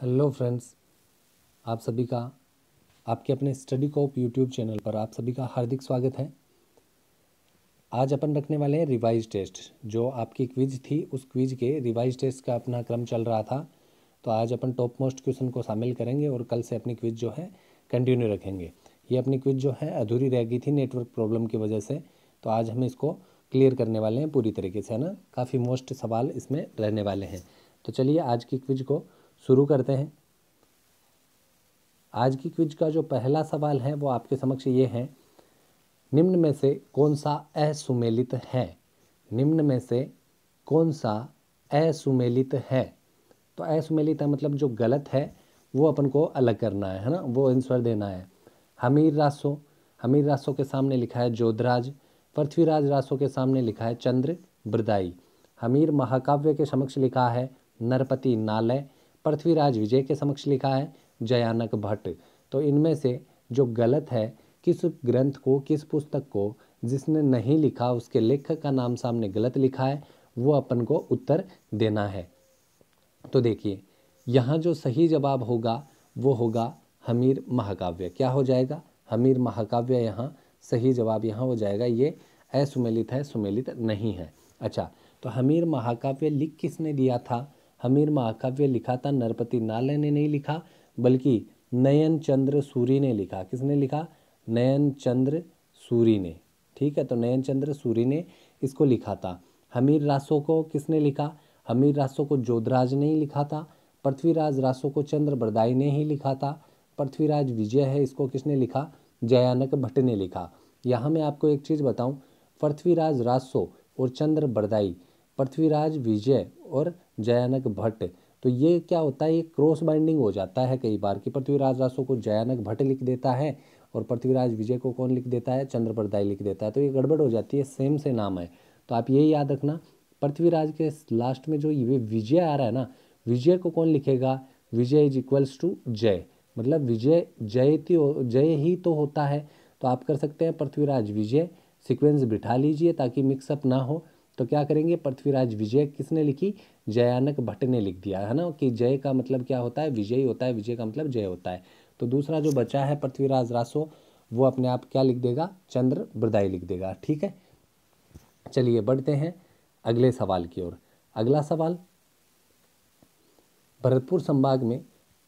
hello friends आप सभी का आपके अपने स्टडी कोप यूट्यूब चैनल पर आप सभी का हार्दिक स्वागत है आज अपन रखने वाले हैं रिवाइज टेस्ट जो आपकी क्विज थी उस क्विज के रिवाइज टेस्ट का अपना क्रम चल रहा था तो आज अपन टॉप मोस्ट क्वेश्चन को शामिल करेंगे और कल से अपनी क्विज जो है कंटिन्यू रखेंगे ये अपनी क्विज जो है अधूरी रह गई थी नेटवर्क प्रॉब्लम की वजह से तो आज हम इसको क्लियर करने वाले हैं पूरी तरीके से है ना काफ़ी मोस्ट सवाल इसमें रहने वाले हैं तो चलिए आज की क्विज को शुरू करते हैं आज की क्विज का जो पहला सवाल है वो आपके समक्ष ये है निम्न में से कौन सा असुमेलित है निम्न में से कौन सा असुमेलित है तो असुमेलित है मतलब जो गलत है वो अपन को अलग करना है है ना वो आंसर देना है हमीर रासो हमीर रासो के सामने लिखा है जोधराज पृथ्वीराज रासो के सामने लिखा है चंद्र ब्रदाई हमीर महाकाव्य के समक्ष लिखा है नरपति नालय पृथ्वीराज विजय के समक्ष लिखा है जयानक भट्ट तो इनमें से जो गलत है किस ग्रंथ को किस पुस्तक को जिसने नहीं लिखा उसके लेखक का नाम सामने गलत लिखा है वो अपन को उत्तर देना है तो देखिए यहाँ जो सही जवाब होगा वो होगा हमीर महाकाव्य क्या हो जाएगा हमीर महाकाव्य यहाँ सही जवाब यहाँ हो जाएगा ये असुमेलित है सुमेलित नहीं है अच्छा तो हमीर महाकाव्य लिख किसने दिया था हमीर महाकाव्य लिखा था नरपति नालय ने नहीं लिखा बल्कि नयन चंद्र सूरी ने लिखा किसने लिखा नयन चंद्र सूरी ने ठीक है तो नयन चंद्र सूरी ने इसको लिखा था हमीर रासो को किसने लिखा हमीर रासो को जोधराज ने ही लिखा था पृथ्वीराज रासो को चंद्र बरदाई ने ही लिखा था पृथ्वीराज विजय है इसको किसने लिखा जयानक भट्ट ने लिखा यहाँ मैं आपको एक चीज़ बताऊँ पृथ्वीराज रासो और चंद्र बरदाई पृथ्वीराज विजय और जयानक भट्ट तो ये क्या होता है ये क्रॉस बाइंडिंग हो जाता है कई बार कि पृथ्वीराज रासो को जयानक भट्ट लिख देता है और पृथ्वीराज विजय को कौन लिख देता है चंद्रप्रदाय लिख देता है तो ये गड़बड़ हो जाती है सेम से नाम है तो आप ये याद रखना पृथ्वीराज के लास्ट में जो ये विजय आ रहा है ना विजय को कौन लिखेगा विजय इज इक्वल्स टू जय मतलब विजय जय तो, जय ही तो होता है तो आप कर सकते हैं पृथ्वीराज विजय सिक्वेंस बिठा लीजिए ताकि मिक्सअप ना हो तो क्या करेंगे पृथ्वीराज विजय किसने लिखी जयानक भट्ट ने लिख दिया है ना कि जय का मतलब क्या होता है विजय होता है विजय का मतलब जय होता है तो दूसरा जो बचा है पृथ्वीराज रासो वो अपने आप क्या लिख देगा चंद्र ब्रदाई लिख देगा ठीक है चलिए बढ़ते हैं अगले सवाल की ओर अगला सवाल भरतपुर संभाग में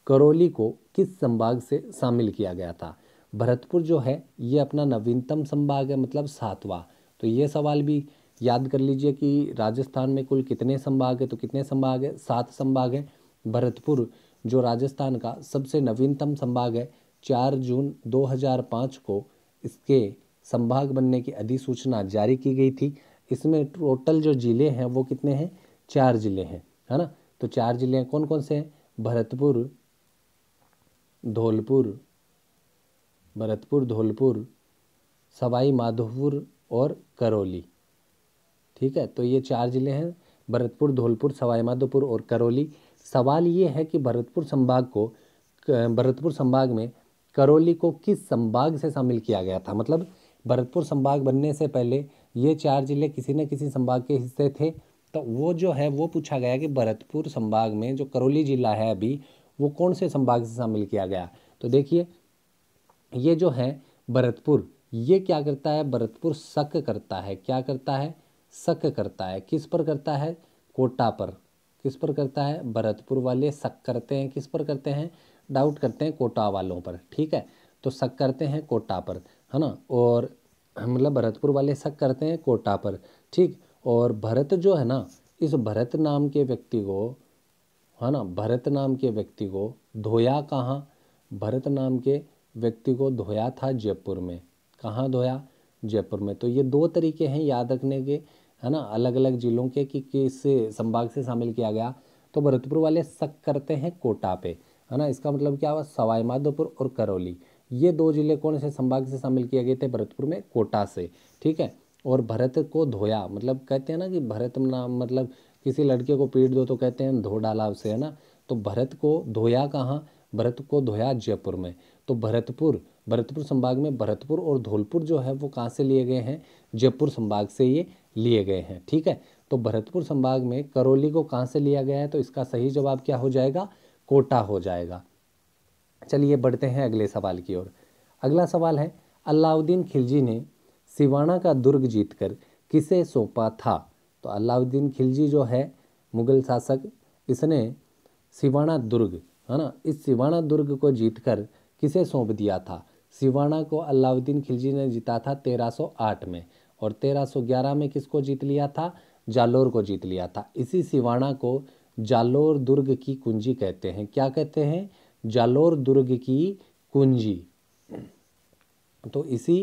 करौली को किस संभाग से शामिल किया गया था भरतपुर जो है ये अपना नवीनतम संभाग है मतलब सातवां तो ये सवाल भी याद कर लीजिए कि राजस्थान में कुल कितने संभाग है तो कितने संभाग है सात संभाग हैं भरतपुर जो राजस्थान का सबसे नवीनतम संभाग है चार जून 2005 को इसके संभाग बनने की अधिसूचना जारी की गई थी इसमें टोटल जो ज़िले हैं वो कितने हैं चार ज़िले हैं है ना तो चार ज़िले हैं कौन कौन से हैं भरतपुर धौलपुर भरतपुर धौलपुर सवाई माधोपुर और करौली ठीक है तो ये चार ज़िले हैं भरतपुर धौलपुर सवाईमाधोपुर और करौली सवाल ये है कि भरतपुर संभाग को भरतपुर संभाग में करौली को किस संभाग से शामिल किया गया था मतलब भरतपुर संभाग बनने से पहले ये चार जिले किसी न किसी संभाग के हिस्से थे तो वो जो है वो पूछा गया कि भरतपुर संभाग में जो करौली जिला है अभी वो कौन से संभाग से शामिल किया गया तो देखिए ये जो है भरतपुर ये क्या करता है भरतपुर शक करता है क्या करता है शक करता है किस पर करता है कोटा पर किस पर करता है भरतपुर वाले शक करते हैं किस पर करते हैं डाउट करते हैं कोटा वालों पर ठीक है तो शक करते हैं कोटा पर है ना और मतलब भरतपुर वाले शक करते हैं कोटा पर ठीक और भरत जो है ना इस भरत नाम के व्यक्ति को है ना भरत नाम के व्यक्ति को धोया कहाँ भरत नाम के व्यक्ति को धोया था जयपुर में कहाँ धोया जयपुर में तो ये दो तरीके हैं याद रखने के है ना अलग अलग जिलों के कि किस संभाग से शामिल किया गया तो भरतपुर वाले शक करते हैं कोटा पे है ना इसका मतलब क्या हुआ सवाई माधोपुर और करौली ये दो जिले कौन से संभाग से शामिल किए गए थे भरतपुर में कोटा से ठीक है और भरत को धोया मतलब कहते हैं ना कि भरत नाम मतलब किसी लड़के को पीट दो तो कहते हैं धो डाला उसे है ना तो भरत को धोया कहाँ भरत को धोया जयपुर में तो भरतपुर भरतपुर संभाग में भरतपुर और धौलपुर जो है वो कहाँ से लिए गए हैं जयपुर संभाग से ये लिए गए हैं ठीक है तो भरतपुर संभाग में करौली को कहाँ से लिया गया है तो इसका सही जवाब क्या हो जाएगा कोटा हो जाएगा चलिए बढ़ते हैं अगले सवाल की ओर अगला सवाल है अलाउद्दीन खिलजी ने सिवाना का दुर्ग जीतकर किसे सौंपा था तो अलाउद्दीन खिलजी जो है मुगल शासक इसने सिवाना दुर्ग है ना इस सिवाना दुर्ग को जीतकर किसे सौंप दिया था सिवाना को अलाउद्दीन खिलजी ने जीता था 1308 में और 1311 में किसको जीत लिया था जालोर को जीत लिया था इसी सिवाना को जालोर दुर्ग की कुंजी कहते हैं क्या कहते हैं जालोर दुर्ग की कुंजी तो इसी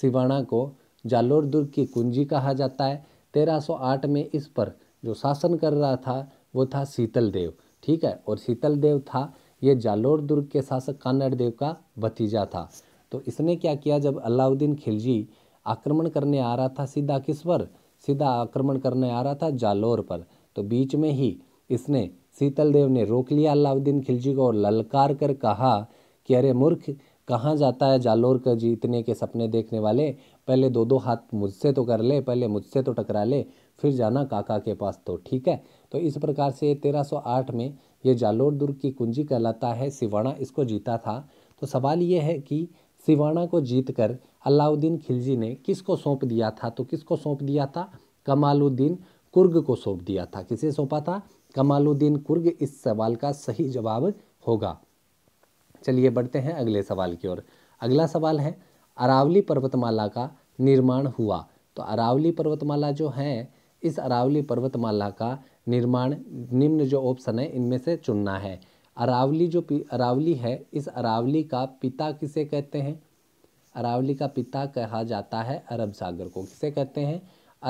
सिवाना को जालोर दुर्ग की कुंजी कहा जाता है 1308 में इस पर जो शासन कर रहा था वो था शीतल देव ठीक है और शीतल देव था ये जालोर दुर्ग के शासक कान्नड़ देव का भतीजा था तो इसने क्या किया जब अलाउद्दीन खिलजी आक्रमण करने आ रहा था सीधा किस पर सीधा आक्रमण करने आ रहा था जालोर पर तो बीच में ही इसने शीतल देव ने रोक लिया अलाउद्दीन खिलजी को और ललकार कर कहा कि अरे मूर्ख कहाँ जाता है जालोर का जीतने के सपने देखने वाले पहले दो दो हाथ मुझसे तो कर ले पहले मुझसे तो टकरा ले फिर जाना काका के पास तो ठीक है तो इस प्रकार से 1308 में ये जालोर दुर्ग की कुंजी कहलाता है सिवाणा इसको जीता था तो सवाल ये है कि सिवाना को जीतकर अलाउद्दीन खिलजी ने किसको सौंप दिया था तो किसको सौंप दिया था कमालुद्दीन कुर्ग को सौंप दिया था किसे सौंपा था कमालुद्दीन कुर्ग इस सवाल का सही जवाब होगा चलिए बढ़ते हैं अगले सवाल की ओर अगला सवाल है अरावली पर्वतमाला का निर्माण हुआ तो अरावली पर्वतमाला जो है इस अरावली पर्वतमाला का निर्माण निम्न जो ऑप्शन है इनमें से चुनना है अरावली जो अरावली है इस अरावली का पिता किसे कहते हैं अरावली का पिता कहा जाता है अरब सागर को किसे कहते हैं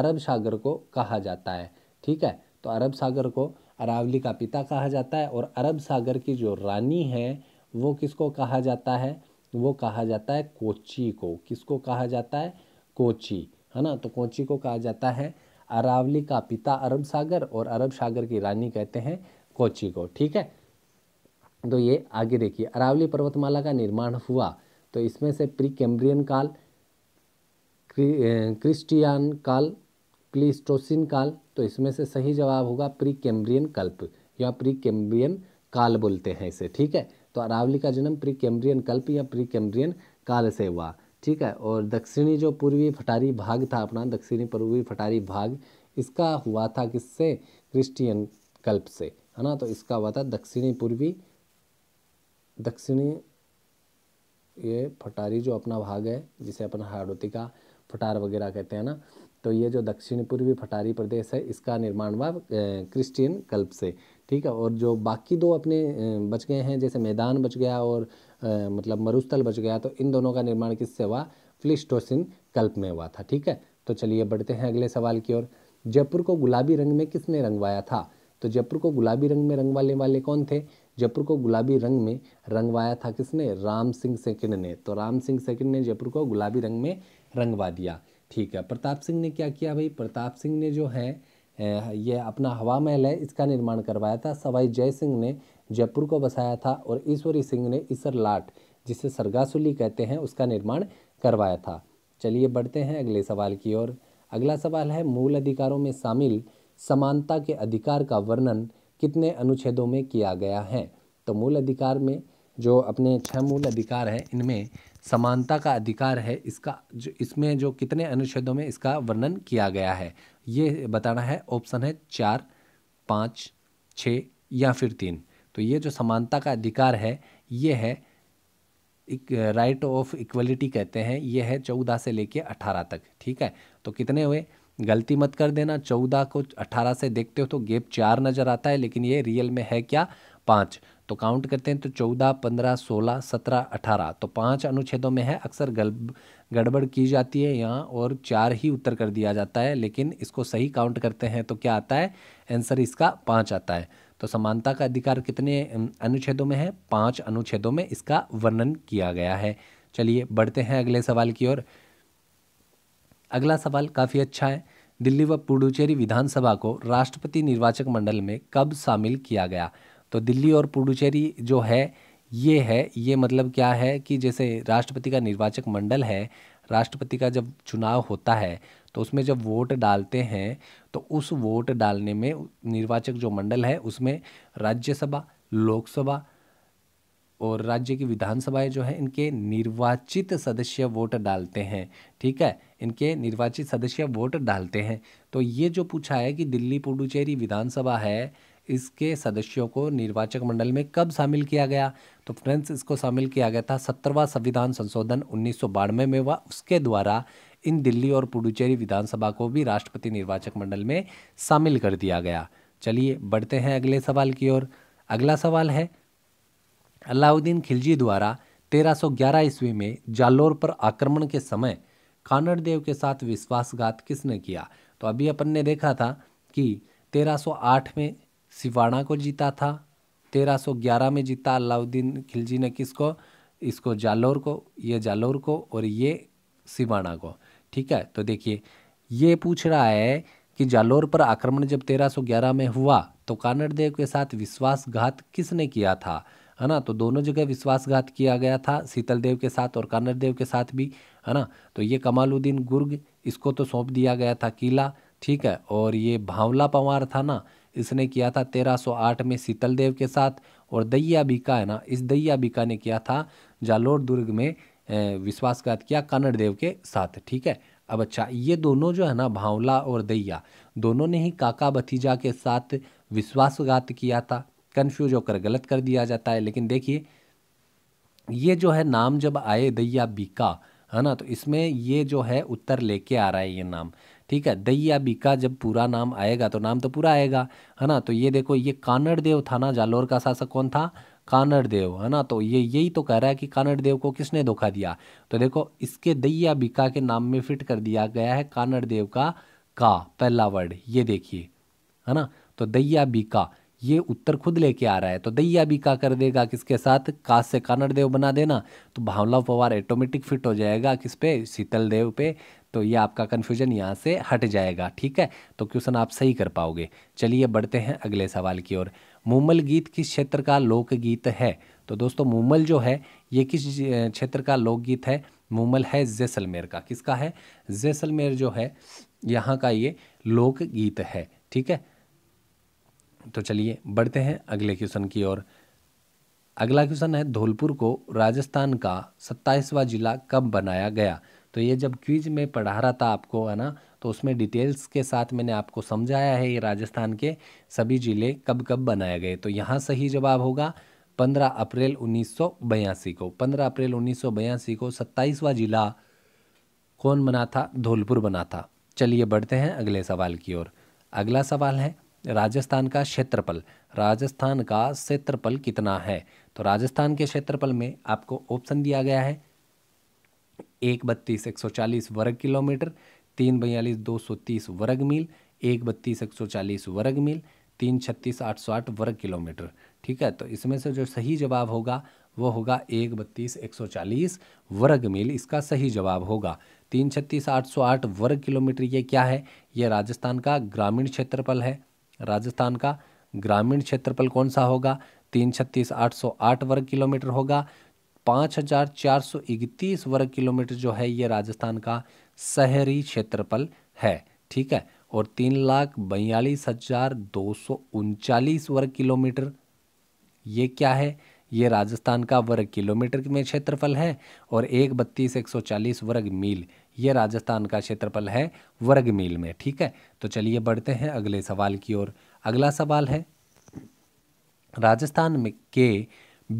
अरब सागर को कहा जाता है ठीक है तो अरब सागर को अरावली का पिता कहा जाता है और अरब सागर की जो रानी है वो किसको कहा जाता है वो कहा जाता है कोची को किसको कहा जाता है कोची है ना तो कोची को कहा जाता है अरावली का पिता अरब सागर और अरब सागर की रानी कहते हैं कोची को ठीक है तो ये आगे देखिए अरावली पर्वतमाला का निर्माण हुआ तो इसमें से प्री कैम्ब्रियन काल क्रिस्टियन काल क्लिस्टोसिन काल तो इसमें से सही जवाब होगा प्री कैम्ब्रियन कल्प या प्री कैम्ब्रियन काल बोलते हैं इसे ठीक है तो अरावली का जन्म प्री कैम्ब्रियन कल्प या प्री कैम्ब्रियन काल से हुआ ठीक है और दक्षिणी जो पूर्वी फटारी भाग था अपना दक्षिणी पूर्वी फटारी भाग इसका हुआ था किससे क्रिस्टियन कल्प से है ना तो इसका हुआ था दक्षिणी पूर्वी दक्षिणी ये फटारी जो अपना भाग है जिसे अपन हाड़ोतिका फटार वगैरह कहते हैं ना तो ये जो दक्षिण पूर्वी फटारी प्रदेश है इसका निर्माण हुआ क्रिश्चियन कल्प से ठीक है और जो बाकी दो अपने बच गए हैं जैसे मैदान बच गया और आ, मतलब मरुस्थल बच गया तो इन दोनों का निर्माण किससे हुआ फ्लिस्टोसिन कल्प में हुआ था ठीक है तो चलिए बढ़ते हैं अगले सवाल की ओर जयपुर को गुलाबी रंग में किसने रंगवाया था तो जयपुर को गुलाबी रंग में रंगवाने वाले कौन थे जयपुर को गुलाबी रंग में रंगवाया था किसने राम सिंह सेकंड ने तो राम सिंह सेकंड ने जयपुर को गुलाबी रंग में रंगवा दिया ठीक है प्रताप सिंह ने क्या किया भाई प्रताप सिंह ने जो है यह अपना हवा महल है इसका निर्माण करवाया था सवाई जय सिंह ने जयपुर को बसाया था और ईश्वरी सिंह ने ईसर लाट जिसे सरगासुली कहते हैं उसका निर्माण करवाया था चलिए बढ़ते हैं अगले सवाल की ओर अगला सवाल है मूल अधिकारों में शामिल समानता के अधिकार का वर्णन कितने अनुच्छेदों में किया गया है तो मूल अधिकार में जो अपने छह मूल अधिकार हैं इनमें समानता का अधिकार है इसका जो इसमें जो कितने अनुच्छेदों में इसका वर्णन किया गया है ये बताना है ऑप्शन है चार पाँच छः या फिर तीन तो ये जो समानता का अधिकार है ये है एक राइट ऑफ इक्वलिटी कहते हैं ये है चौदह से लेके अठारह तक ठीक है तो कितने हुए गलती मत कर देना चौदह को अठारह से देखते हो तो गेप चार नज़र आता है लेकिन ये रियल में है क्या पाँच तो काउंट करते हैं तो चौदह पंद्रह सोलह सत्रह अठारह तो पाँच अनुच्छेदों में है अक्सर गल गड़बड़ की जाती है यहाँ और चार ही उत्तर कर दिया जाता है लेकिन इसको सही काउंट करते हैं तो क्या आता है आंसर इसका पाँच आता है तो समानता का अधिकार कितने अनुच्छेदों में है पाँच अनुच्छेदों में इसका वर्णन किया गया है चलिए बढ़ते हैं अगले सवाल की ओर अगला सवाल काफ़ी अच्छा है दिल्ली व पुडुचेरी विधानसभा को राष्ट्रपति निर्वाचक मंडल में कब शामिल किया गया तो दिल्ली और पुडुचेरी जो है ये है ये मतलब क्या है कि जैसे राष्ट्रपति का निर्वाचक मंडल है राष्ट्रपति का जब चुनाव होता है तो उसमें जब वोट डालते हैं तो उस वोट डालने में निर्वाचक जो मंडल है उसमें राज्यसभा लोकसभा और राज्य की विधानसभाएं जो हैं इनके निर्वाचित सदस्य वोट डालते हैं ठीक है इनके निर्वाचित सदस्य वोट डालते हैं तो ये जो पूछा है कि दिल्ली पुडुचेरी विधानसभा है इसके सदस्यों को निर्वाचक मंडल में कब शामिल किया गया तो फ्रेंड्स इसको शामिल किया गया था सत्तरवा संविधान संशोधन उन्नीस में व उसके द्वारा इन दिल्ली और पुडुचेरी विधानसभा को भी राष्ट्रपति निर्वाचक मंडल में शामिल कर दिया गया चलिए बढ़ते हैं अगले सवाल की ओर अगला सवाल है अलाउद्दीन खिलजी द्वारा 1311 ईस्वी में जालोर पर आक्रमण के समय कानड़ देव के साथ विश्वासघात किसने किया तो अभी अपन ने देखा था कि 1308 में शिवाणा को जीता था 1311 में जीता अलाउद्दीन खिलजी ने किसको इसको जालौर को ये जालौर को और ये शिवाणा को ठीक है तो देखिए ये पूछ रहा है कि जालौर पर आक्रमण जब 1311 में हुआ तो कानड़ देव के साथ विश्वासघात किसने किया था है ना तो दोनों जगह विश्वासघात किया गया था शीतल देव के साथ और कानर देव के साथ भी है ना तो ये कमालुद्दीन गुर्ग इसको तो सौंप दिया गया था किला ठीक है और ये भावला पंवार था ना इसने किया था 1308 में शीतल देव के साथ और दैया बीका है ना इस दैया बीका ने किया था जालोर दुर्ग में विश्वासघात किया कन्नड़ देव के साथ ठीक है अब अच्छा ये दोनों जो है ना भावला और दैया दोनों ने ही काका भतीजा के साथ विश्वासघात किया था कन्फ्यूज होकर गलत कर दिया जाता है लेकिन देखिए ये जो है नाम जब आए दैया बीका है ना तो इसमें ये जो है उत्तर लेके आ रहा है ये नाम ठीक है दैया बीका जब पूरा नाम आएगा तो नाम तो पूरा आएगा है ना तो ये देखो ये कानड़ देव था ना जालोर का शासक कौन था कानड़ देव है ना तो ये यही तो कह रहा है कि कानड़ देव को किसने धोखा दिया तो देखो इसके दैया बीका के नाम में फिट कर दिया गया है कानड़ देव का का पहला वर्ड ये देखिए है ना तो दैया बीका ये उत्तर खुद लेके आ रहा है तो दैया भी का कर देगा किसके साथ काश से कानड़ देव बना देना तो भावलाव पवार ऑटोमेटिक फिट हो जाएगा किस पे शीतल देव पे तो ये आपका कन्फ्यूजन यहाँ से हट जाएगा ठीक है तो क्वेश्चन आप सही कर पाओगे चलिए बढ़ते हैं अगले सवाल की ओर मूमल गीत किस क्षेत्र का लोकगीत है तो दोस्तों मूमल जो है ये किस क्षेत्र का लोकगीत है मूमल है जैसलमेर का किसका है जैसलमेर जो है यहाँ का ये लोकगीत है ठीक है तो चलिए बढ़ते हैं अगले क्वेश्चन की ओर अगला क्वेश्चन है धौलपुर को राजस्थान का सत्ताईसवा जिला कब बनाया गया तो ये जब क्विज में पढ़ा रहा था आपको है ना तो उसमें डिटेल्स के साथ मैंने आपको समझाया है ये राजस्थान के सभी ज़िले कब कब बनाए गए तो यहाँ सही जवाब होगा पंद्रह अप्रैल उन्नीस को पंद्रह अप्रैल उन्नीस को सत्ताईसवा जिला कौन बना था धौलपुर बना था चलिए बढ़ते हैं अगले सवाल की ओर अगला सवाल है राजस्थान का क्षेत्रफल राजस्थान का क्षेत्रफल कितना है तो राजस्थान के क्षेत्रफल में आपको ऑप्शन दिया गया है एक बत्तीस एक सौ चालीस वर्ग किलोमीटर तीन बयालीस दो सौ तीस वर्ग मील एक बत्तीस एक सौ चालीस वर्ग मील तीन छत्तीस आठ सौ आठ वर्ग किलोमीटर ठीक है तो इसमें से जो सही जवाब होगा वो होगा एक बत्तीस एक सौ चालीस वर्ग मील इसका सही जवाब होगा तीन छत्तीस आठ सौ आठ वर्ग किलोमीटर ये क्या है ये राजस्थान का ग्रामीण क्षेत्रफल है राजस्थान का ग्रामीण क्षेत्रफल कौन सा होगा तीन छत्तीस आठ सौ आठ वर्ग किलोमीटर होगा पाँच हजार चार सौ इकतीस वर्ग किलोमीटर जो है ये राजस्थान का शहरी क्षेत्रफल है ठीक है और तीन लाख बयालीस हजार दो सौ उनचालीस वर्ग किलोमीटर ये क्या है ये राजस्थान का वर्ग किलोमीटर में क्षेत्रफल है और एक बत्तीस एक सौ चालीस वर्ग मील ये राजस्थान का क्षेत्रफल है वर्ग मील में ठीक है तो चलिए बढ़ते हैं अगले सवाल की ओर अगला सवाल है राजस्थान में के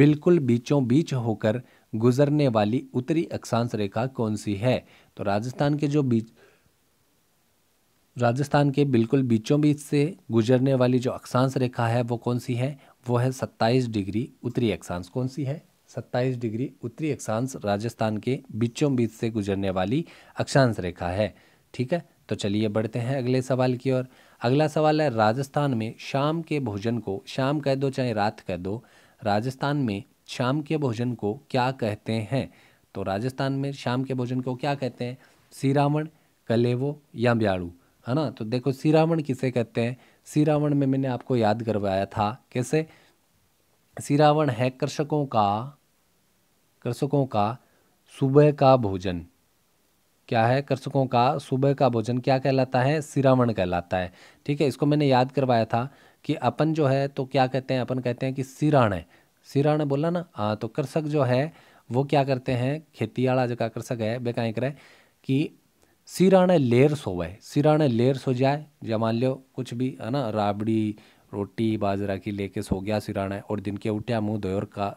बिल्कुल बीचों बीच होकर गुजरने वाली उत्तरी अक्षांश रेखा कौन सी है तो राजस्थान के जो बीच राजस्थान के बिल्कुल बीचों बीच से गुजरने वाली जो अक्षांश रेखा है वो कौन सी है वो है सत्ताईस डिग्री उत्तरी अक्षांश कौन सी है 27 डिग्री उत्तरी अक्षांश राजस्थान के बीचों बीच से गुजरने वाली अक्षांश रेखा है ठीक है तो चलिए बढ़ते हैं अगले सवाल की ओर अगला सवाल है राजस्थान में शाम के भोजन को शाम कह दो चाहे रात कह दो राजस्थान में शाम के भोजन को क्या कहते हैं तो राजस्थान में शाम के भोजन को क्या कहते हैं सीरावण कलेवो या ब्याड़ू है ना तो देखो सीरावण किसे कहते हैं सीरावण में मैंने आपको याद करवाया था कैसे सीरावण है कृषकों का कृषकों का सुबह का भोजन क्या है कृषकों का सुबह का भोजन क्या कहलाता है सिरावण कहलाता है ठीक है इसको मैंने याद करवाया था कि अपन जो है तो क्या कहते हैं अपन कहते हैं कि सिराण है सिराण बोला ना हाँ तो कृषक जो है वो क्या करते हैं खेती वाला जो का कृषक है वे कहें करें कि सिराणे लेर सोवे सिराणे लेर सो जाए या मान लो कुछ भी है ना राबड़ी रोटी बाजरा की लेके सो गया सिराणे और दिन के उठ्या मुँह धोए और का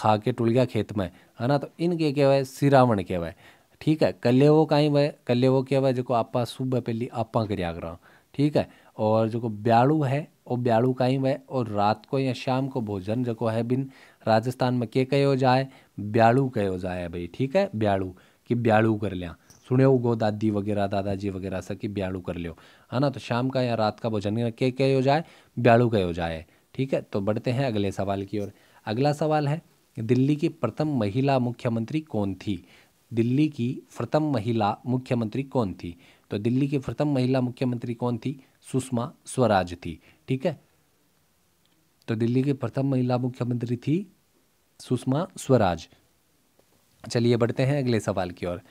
खा के टूल गया खेत में है ना तो इनके क्या है सिरावण શિરામણ है ठीक है कल्ले वो कहीं वह कल्ले वो क्या है जो आप सुबह पहली आपा करिया कर ठीक है और जो ब्याड़ू है वो ब्याड़ू काई भाई और रात को या शाम को भोजन जो है बिन राजस्थान में के कहो जाए ब्याड़ू कहो जाए भाई ठीक है ब्याड़ू कि ब्याड़ू कर लिया सुने हो गो दादी वगैरह दादाजी वगैरह से कि ब्याड़ू कर लियो है ना तो शाम का या रात का भोजन के कहो जाए ब्याड़ू कहो जाए ठीक है तो बढ़ते हैं अगले सवाल की ओर अगला सवाल है दिल्ली की प्रथम महिला मुख्यमंत्री कौन थी दिल्ली की प्रथम महिला मुख्यमंत्री कौन थी तो दिल्ली की प्रथम महिला मुख्यमंत्री कौन थी सुषमा स्वराज थी ठीक है तो दिल्ली की प्रथम महिला मुख्यमंत्री थी सुषमा स्वराज चलिए बढ़ते हैं अगले सवाल की ओर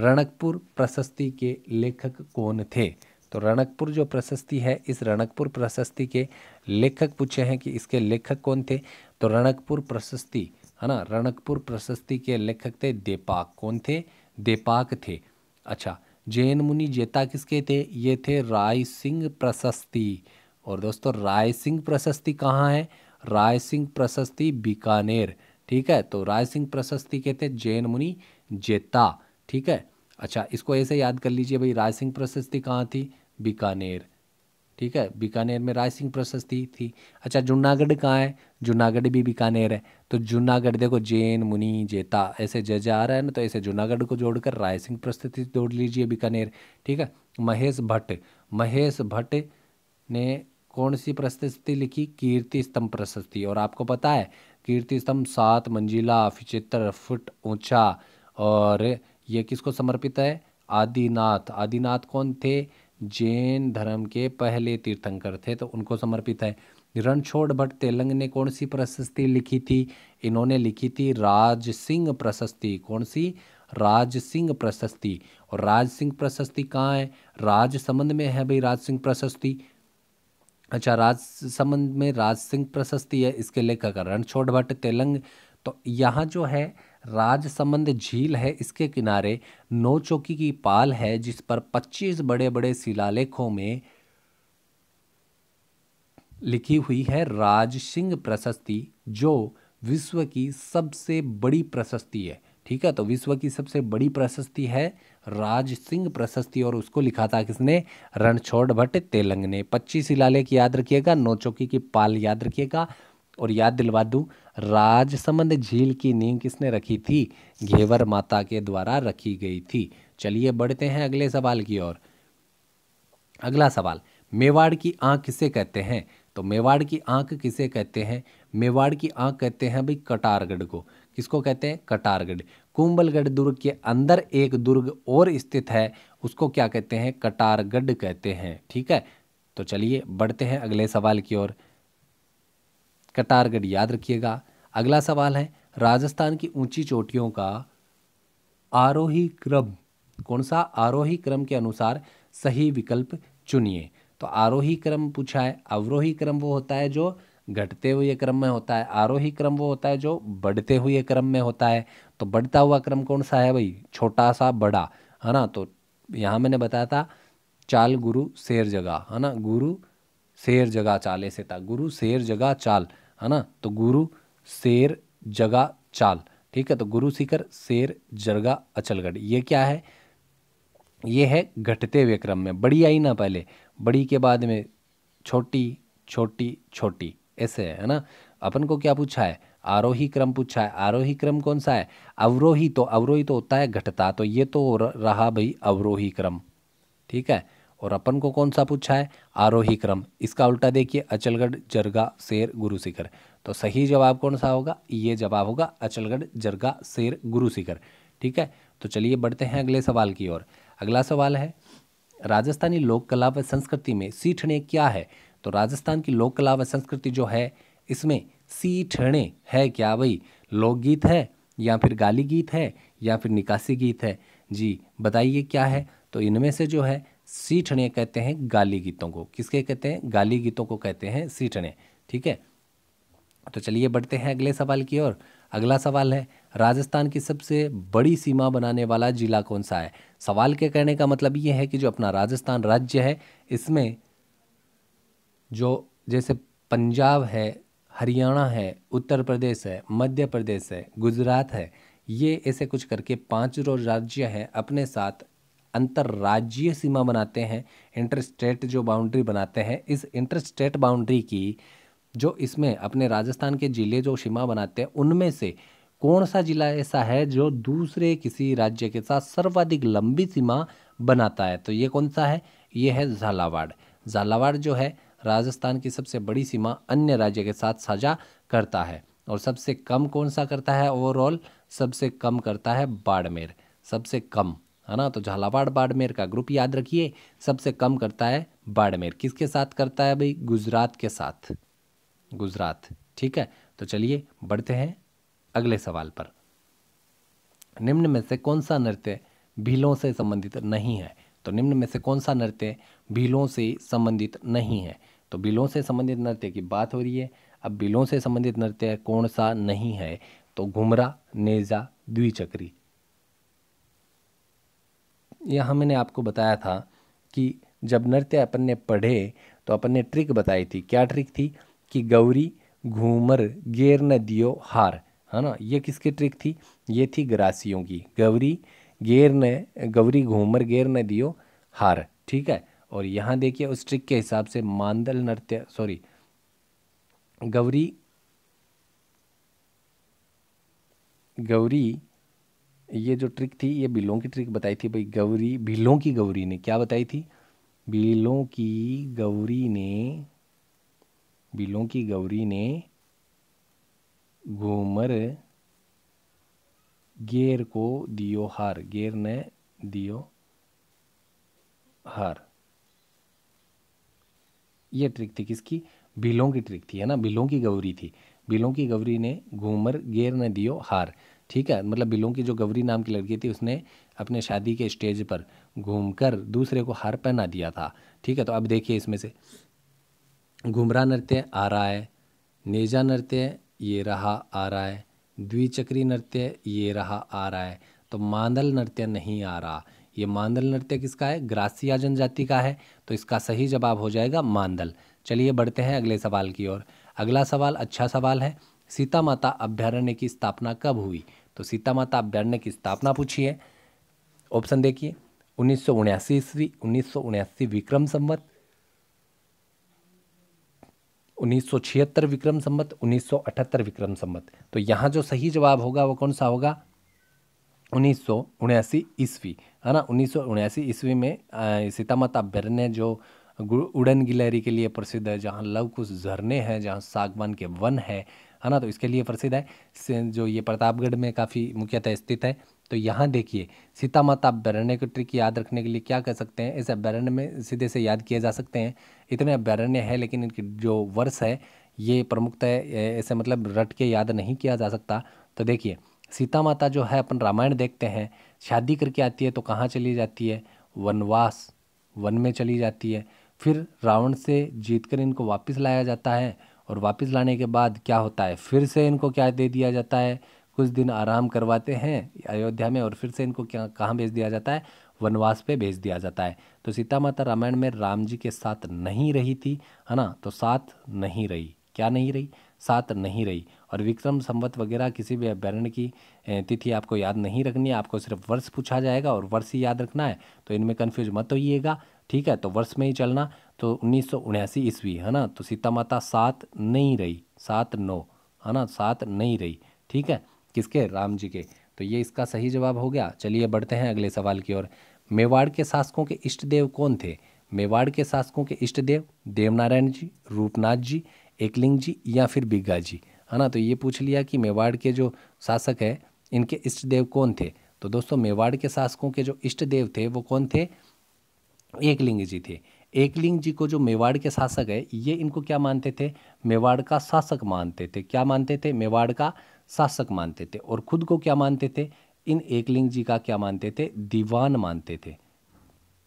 रणकपुर प्रशस्ति के लेखक कौन थे तो रणकपुर जो प्रशस्ति है इस रणकपुर प्रशस्ति के लेखक पूछे हैं कि इसके लेखक कौन थे तो रणकपुर प्रशस्ति है ना रणकपुर प्रशस्ति के लेखक थे देपाक कौन थे देपाक थे अच्छा जैन मुनि जेता किसके थे ये थे राय सिंह प्रशस्ति और दोस्तों राय सिंह प्रशस्ति कहाँ है राय सिंह प्रशस्ति बीकानेर ठीक है तो राय सिंह प्रशस्ति के थे जैन मुनि जेता ठीक है अच्छा इसको ऐसे याद कर लीजिए भाई राय सिंह प्रशस्ति कहाँ थी बीकानेर ठीक है बीकानेर में राय सिंह प्रशस्ति थी अच्छा जूनागढ़ कहाँ है जूनागढ़ भी बीकानेर है तो जूनागढ़ देखो जैन मुनि जेता ऐसे जज आ रहा है ना तो ऐसे जूनागढ़ को जोड़कर राय सिंह प्रशस्ति जोड़ लीजिए बीकानेर ठीक है महेश भट्ट महेश भट्ट ने कौन सी प्रशस्ति लिखी कीर्ति स्तंभ प्रशस्ति और आपको पता है कीर्ति स्तंभ सात मंजिला पिचहत्तर फुट ऊंचा और ये किसको समर्पित है आदिनाथ आदिनाथ कौन थे जैन धर्म के पहले तीर्थंकर थे तो उनको समर्पित है रणछोड़ भट्ट तेलंग ने कौन सी प्रशस्ति लिखी थी इन्होंने लिखी थी राज सिंह प्रशस्ति कौन सी राज सिंह प्रशस्ति और राज सिंह प्रशस्ति कहाँ है राज संबंध में है भाई राज सिंह प्रशस्ति अच्छा राज संबंध में राज सिंह प्रशस्ति है इसके लेखक रणछोड़ भट्ट तेलंग तो यहाँ जो है राजसमंद झील है इसके किनारे नौ चौकी की पाल है जिस पर 25 बड़े बड़े शिलालेखों में लिखी हुई है राज सिंह प्रशस्ति जो विश्व की सबसे बड़ी प्रशस्ति है ठीक है तो विश्व की सबसे बड़ी प्रशस्ति है राज सिंह प्रशस्ति और उसको लिखा था किसने रणछोड़ भट्ट तेलंग ने पच्चीस शिलालेख याद रखिएगा नौ चौकी की पाल याद रखिएगा और याद दिलवा दूँ राजसमंद झील की नींव किसने रखी थी घेवर माता के द्वारा रखी गई थी चलिए बढ़ते हैं अगले सवाल की ओर अगला सवाल मेवाड़ की आँख किसे कहते हैं तो मेवाड़ की आँख किसे कहते हैं मेवाड़ की आँख कहते हैं भाई कटारगढ़ को किसको कहते हैं कटारगढ़ कुंबलगढ़ दुर्ग के अंदर एक दुर्ग और स्थित है उसको क्या कहते हैं कटारगढ़ कहते हैं ठीक है तो चलिए बढ़ते हैं अगले सवाल की ओर कटारगढ़ याद रखिएगा अगला सवाल है राजस्थान की ऊंची चोटियों का आरोही क्रम कौन सा आरोही क्रम के अनुसार सही विकल्प चुनिए तो आरोही क्रम पूछा है अवरोही क्रम वो होता है जो घटते हुए क्रम में होता है आरोही क्रम वो होता है जो बढ़ते हुए क्रम में होता है तो बढ़ता हुआ क्रम कौन सा है भाई छोटा सा बड़ा है ना तो यहाँ मैंने बताया था चाल गुरु शेर जगह है ना गुरु शेर जगह चाल से था गुरु शेर जगह चाल है ना तो गुरु शेर जगा चाल ठीक है तो गुरु शिखर शेर जरगा अचलगढ़ ये क्या है ये है घटते हुए क्रम में बड़ी आई ना पहले बड़ी के बाद में छोटी छोटी छोटी ऐसे है ना अपन को क्या पूछा है आरोही क्रम पूछा है आरोही क्रम कौन सा है अवरोही तो अवरोही तो होता है घटता तो ये तो रहा भाई अवरोही क्रम ठीक है और अपन को कौन सा पूछा है आरोही क्रम इसका उल्टा देखिए अचलगढ़ जरगा शेर गुरु शिखर तो सही जवाब कौन सा होगा ये जवाब होगा अचलगढ़ जरगा शेर गुरु शिखर ठीक है तो चलिए बढ़ते हैं अगले सवाल की ओर अगला सवाल है राजस्थानी लोक कला व संस्कृति में सीठने क्या है तो राजस्थान की लोक कला व संस्कृति जो है इसमें सीठने है क्या भाई लोकगीत है या फिर गाली गीत है या फिर निकासी गीत है जी बताइए क्या है तो इनमें से जो है सीठने कहते हैं गाली गीतों को किसके कहते हैं गाली गीतों को कहते हैं सीठने ठीक है तो चलिए बढ़ते हैं अगले सवाल की ओर अगला सवाल है राजस्थान की सबसे बड़ी सीमा बनाने वाला जिला कौन सा है सवाल के कहने का मतलब ये है कि जो अपना राजस्थान राज्य है इसमें जो जैसे पंजाब है हरियाणा है उत्तर प्रदेश है मध्य प्रदेश है गुजरात है ये ऐसे कुछ करके पाँच रो राज्य हैं अपने साथ अंतर्राज्यीय सीमा बनाते हैं इंटर स्टेट जो बाउंड्री बनाते हैं इस इंटर स्टेट बाउंड्री की जो इसमें अपने राजस्थान के ज़िले जो सीमा बनाते हैं उनमें से कौन सा जिला ऐसा है जो दूसरे किसी राज्य के साथ सर्वाधिक लंबी सीमा बनाता है तो ये कौन सा है ये है झालावाड़ झालावाड़ जो है राजस्थान की सबसे बड़ी सीमा अन्य राज्य के साथ साझा करता है और सबसे कम कौन सा करता है ओवरऑल सबसे कम करता है बाड़मेर सबसे कम है ना तो झालावाड़ बाड़मेर का ग्रुप याद रखिए सबसे कम करता है बाड़मेर किसके साथ करता है भाई गुजरात के साथ गुजरात ठीक है तो चलिए बढ़ते हैं अगले सवाल पर निम्न में से कौन सा नृत्य भीलों से संबंधित नहीं है तो निम्न में से कौन सा नृत्य भीलों से संबंधित नहीं है तो बिलों से संबंधित नृत्य की बात हो रही है अब बिलों से संबंधित नृत्य कौन सा नहीं है तो घुमरा नेजा द्विचक्री यहाँ मैंने आपको बताया था कि जब नृत्य अपन ने पढ़े तो अपन ने ट्रिक बताई थी क्या ट्रिक थी कि गौरी घूमर गेर न दियो हार है ना ये किसकी ट्रिक थी ये थी ग्रासियों की गौरी गेर न गौरी घूमर गेर न दियो हार ठीक है और यहाँ देखिए उस ट्रिक के हिसाब से मांदल नृत्य सॉरी गौरी गौरी ये जो ट्रिक थी ये बिलों की ट्रिक बताई थी भाई गौरी बिलों की गौरी ने क्या बताई थी बिलों की गौरी ने बिलों की गौरी ने घूमर गेर को दियो हार गेर ने दियो हार ये ट्रिक थी किसकी बिलों की ट्रिक थी है ना बिलों की गौरी थी बिलों की गौरी ने घूमर गेर ने दियो हार ठीक है मतलब बिलों की जो गवरी नाम की लड़की थी उसने अपने शादी के स्टेज पर घूमकर दूसरे को हार पहना दिया था ठीक है तो अब देखिए इसमें से घुमरा नृत्य आ रहा है नेजा नृत्य ये रहा आ रहा है द्विचक्री नृत्य ये रहा आ रहा है तो मांदल नृत्य नहीं आ रहा ये मांदल नृत्य किसका है ग्रासिया जनजाति का है तो इसका सही जवाब हो जाएगा मांदल चलिए बढ़ते हैं अगले सवाल की ओर अगला सवाल अच्छा सवाल है सीता माता अभ्यारण्य की स्थापना कब हुई तो सीता माता अभ्यारण्य की स्थापना पूछिए ऑप्शन देखिए उन्नीस सौ उन्यासी ईस्वी उन्नीस सौ उन्यासी विक्रम संवत उन्नीस सौ छिहत्तर विक्रम संवत उन्नीस सौ अठहत्तर विक्रम संवत तो यहाँ जो सही जवाब होगा वो कौन सा होगा उन्नीस सौ उन्यासी ईस्वी है ना उन्नीस सौ उन्यासी ईस्वी में सीता माता अभ्यारण्य जो उड़न गिलहरी के लिए प्रसिद्ध है जहाँ लव कुछ झरने हैं जहाँ सागवान के वन है है ना तो इसके लिए प्रसिद्ध है जो ये प्रतापगढ़ में काफ़ी मुख्यतः स्थित है तो यहाँ देखिए सीता माता अभ्यारण्य को ट्रिक याद रखने के लिए क्या कर सकते हैं इस अभ्यारण्य में सीधे से याद किए जा सकते हैं इतने अभ्यारण्य है लेकिन इनकी जो वर्ष है ये है ऐसे मतलब रट के याद नहीं किया जा सकता तो देखिए सीता माता जो है अपन रामायण देखते हैं शादी करके आती है तो कहाँ चली जाती है वनवास वन में चली जाती है फिर रावण से जीतकर इनको वापस लाया जाता है और वापस लाने के बाद क्या होता है फिर से इनको क्या दे दिया जाता है कुछ दिन आराम करवाते हैं अयोध्या में और फिर से इनको क्या कहाँ भेज दिया जाता है वनवास पे भेज दिया जाता है तो सीता माता रामायण में राम जी के साथ नहीं रही थी है ना तो साथ नहीं रही क्या नहीं रही साथ नहीं रही और विक्रम संवत वगैरह किसी भी अभ्यारण्य की तिथि आपको याद नहीं रखनी है आपको सिर्फ वर्ष पूछा जाएगा और वर्ष ही याद रखना है तो इनमें कन्फ्यूज मत होइएगा ठीक है तो वर्ष में ही चलना तो उन्नीस सौ उन्यासी ईस्वी है ना तो सीता माता सात नहीं रही सात नौ है ना सात नहीं रही ठीक है किसके राम जी के तो ये इसका सही जवाब हो गया चलिए बढ़ते हैं अगले सवाल की ओर मेवाड़ के शासकों के इष्ट देव कौन थे मेवाड़ के शासकों के इष्ट देव देवनारायण जी रूपनाथ जी एकलिंग जी या फिर बिग्गा जी है ना तो ये पूछ लिया कि मेवाड़ के जो शासक है इनके इष्ट देव कौन थे तो दोस्तों मेवाड़ के शासकों के जो इष्ट देव थे वो कौन थे एकलिंग जी थे एकलिंग जी को जो मेवाड़ के शासक है ये इनको क्या मानते थे मेवाड़ का शासक मानते थे क्या मानते थे मेवाड़ का शासक मानते थे और खुद को क्या मानते थे इन एकलिंग जी का क्या मानते थे दीवान मानते थे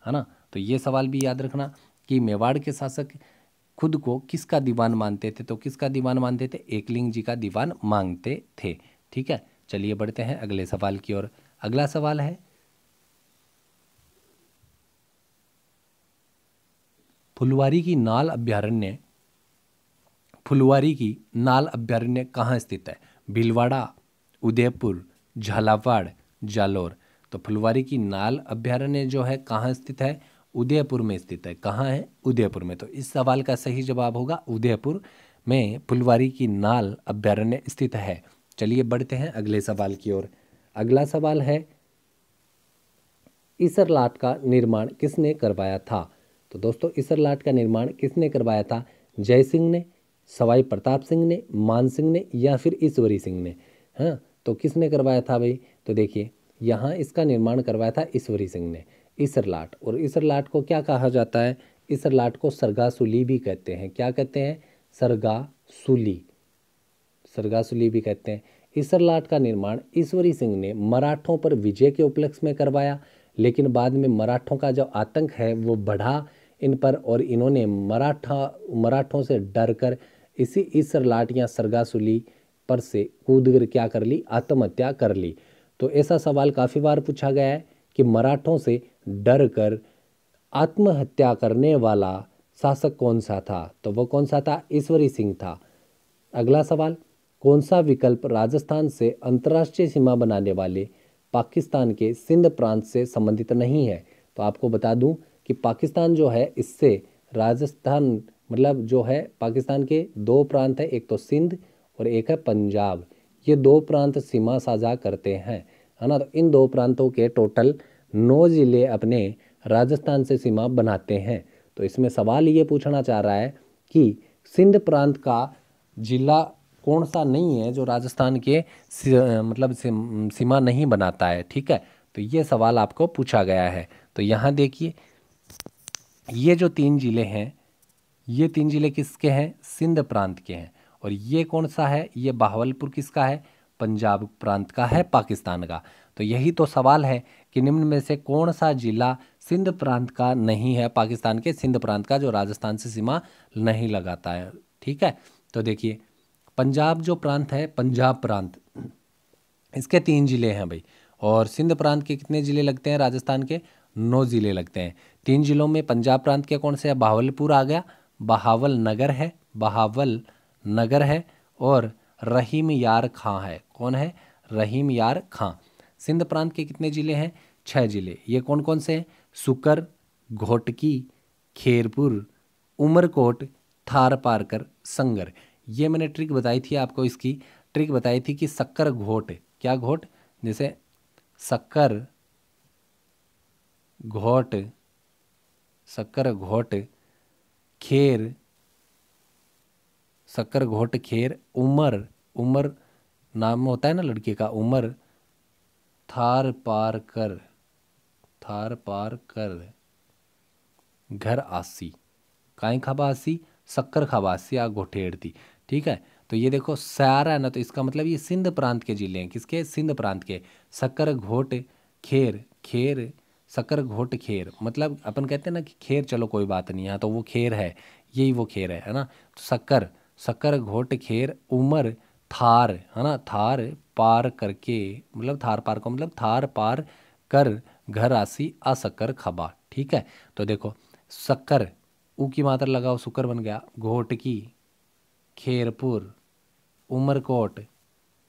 है ना तो ये सवाल भी याद रखना कि मेवाड़ के शासक खुद को किसका दीवान मानते थे तो किसका दीवान मानते थे एकलिंग जी का दीवान मांगते थे ठीक है चलिए बढ़ते हैं अगले सवाल की ओर अगला सवाल है फुलवारी की नाल अभ्यारण्य फुलवारी की नाल अभ्यारण्य कहाँ स्थित है भीलवाड़ा उदयपुर झालावाड़ जालौर तो फुलवारी की नाल अभ्यारण्य जो है कहाँ स्थित है उदयपुर में स्थित है कहाँ है उदयपुर में तो इस सवाल का सही जवाब होगा उदयपुर में फुलवारी की नाल अभ्यारण्य स्थित है चलिए बढ़ते हैं अगले सवाल की ओर अगला सवाल है इसरलाट का निर्माण किसने करवाया था तो दोस्तों लाट का निर्माण किसने करवाया था जय सिंह ने सवाई प्रताप सिंह ने मान सिंह ने या फिर ईश्वरी सिंह ने हाँ तो किसने करवाया था भाई तो देखिए यहाँ इसका निर्माण करवाया था ईश्वरी सिंह ने इसर लाट और इसर लाट को क्या कहा जाता है इसर लाट को सरगासुली भी कहते हैं क्या कहते हैं सरगासुली सरगासुली भी कहते हैं इसर लाट का निर्माण ईश्वरी सिंह ने मराठों पर विजय के उपलक्ष्य में करवाया लेकिन बाद में मराठों का जो आतंक है वो बढ़ा इन पर और इन्होंने मराठा मराठों से डर कर इसी ईसर लाट या सरगासुली पर से कूद कर क्या कर ली आत्महत्या कर ली तो ऐसा सवाल काफ़ी बार पूछा गया है कि मराठों से डर कर आत्महत्या करने वाला शासक कौन सा था तो वह कौन सा था ईश्वरी सिंह था अगला सवाल कौन सा विकल्प राजस्थान से अंतर्राष्ट्रीय सीमा बनाने वाले पाकिस्तान के सिंध प्रांत से संबंधित नहीं है तो आपको बता दूं कि पाकिस्तान जो है इससे राजस्थान मतलब जो है पाकिस्तान के दो प्रांत है एक तो सिंध और एक है पंजाब ये दो प्रांत सीमा साझा करते हैं है ना तो इन दो प्रांतों के टोटल नौ ज़िले अपने राजस्थान से सीमा बनाते हैं तो इसमें सवाल ये पूछना चाह रहा है कि सिंध प्रांत का जिला कौन सा नहीं है जो राजस्थान के मतलब सीमा नहीं बनाता है ठीक है तो ये सवाल आपको पूछा गया है तो यहाँ देखिए ये जो तीन ज़िले हैं ये तीन ज़िले किसके हैं सिंध प्रांत के हैं और ये कौन सा है ये बहावलपुर किसका है पंजाब प्रांत का है पाकिस्तान का तो यही तो सवाल है कि निम्न में से कौन सा ज़िला सिंध प्रांत का नहीं है पाकिस्तान के सिंध प्रांत का जो राजस्थान से सीमा नहीं लगाता है ठीक है तो देखिए पंजाब जो प्रांत है पंजाब प्रांत इसके तीन ज़िले हैं भाई और सिंध प्रांत के कितने ज़िले लगते हैं राजस्थान के नौ ज़िले लगते हैं तीन जिलों में पंजाब प्रांत के कौन से है बहावलपुर आ गया बहावल नगर है बहावल नगर है और रहीम यार खां है कौन है रहीम यार खां सिंध प्रांत के कितने ज़िले हैं छः ज़िले ये कौन कौन से हैं सुकर घोटकी खेरपुर उमरकोट थार पारकर संगर ये मैंने ट्रिक बताई थी आपको इसकी ट्रिक बताई थी कि सक्कर घोट क्या घोट जैसे शक्कर घोट शक्कर घोट खेर शक्कर घोट खेर उमर उमर नाम होता है ना लड़के का उमर थार पार कर थार पार कर घर आसी काई खबासी शक्कर खबासी आ थी ठीक है तो ये देखो सारा है ना तो इसका मतलब ये सिंध प्रांत के जिले हैं किसके सिंध प्रांत के शक्कर घोट खेर खेर सकर घोट खेर मतलब अपन कहते हैं ना कि खेर चलो कोई बात नहीं यहाँ तो वो खेर है यही वो खेर है है ना तो सकर सकर घोट खेर उमर थार है ना थार पार करके मतलब थार पार को मतलब थार पार कर घर आसी असकर खबा ठीक है तो देखो शक्कर ऊ की मात्रा लगाओ सुकर बन गया घोटकी खेरपुर उमरकोट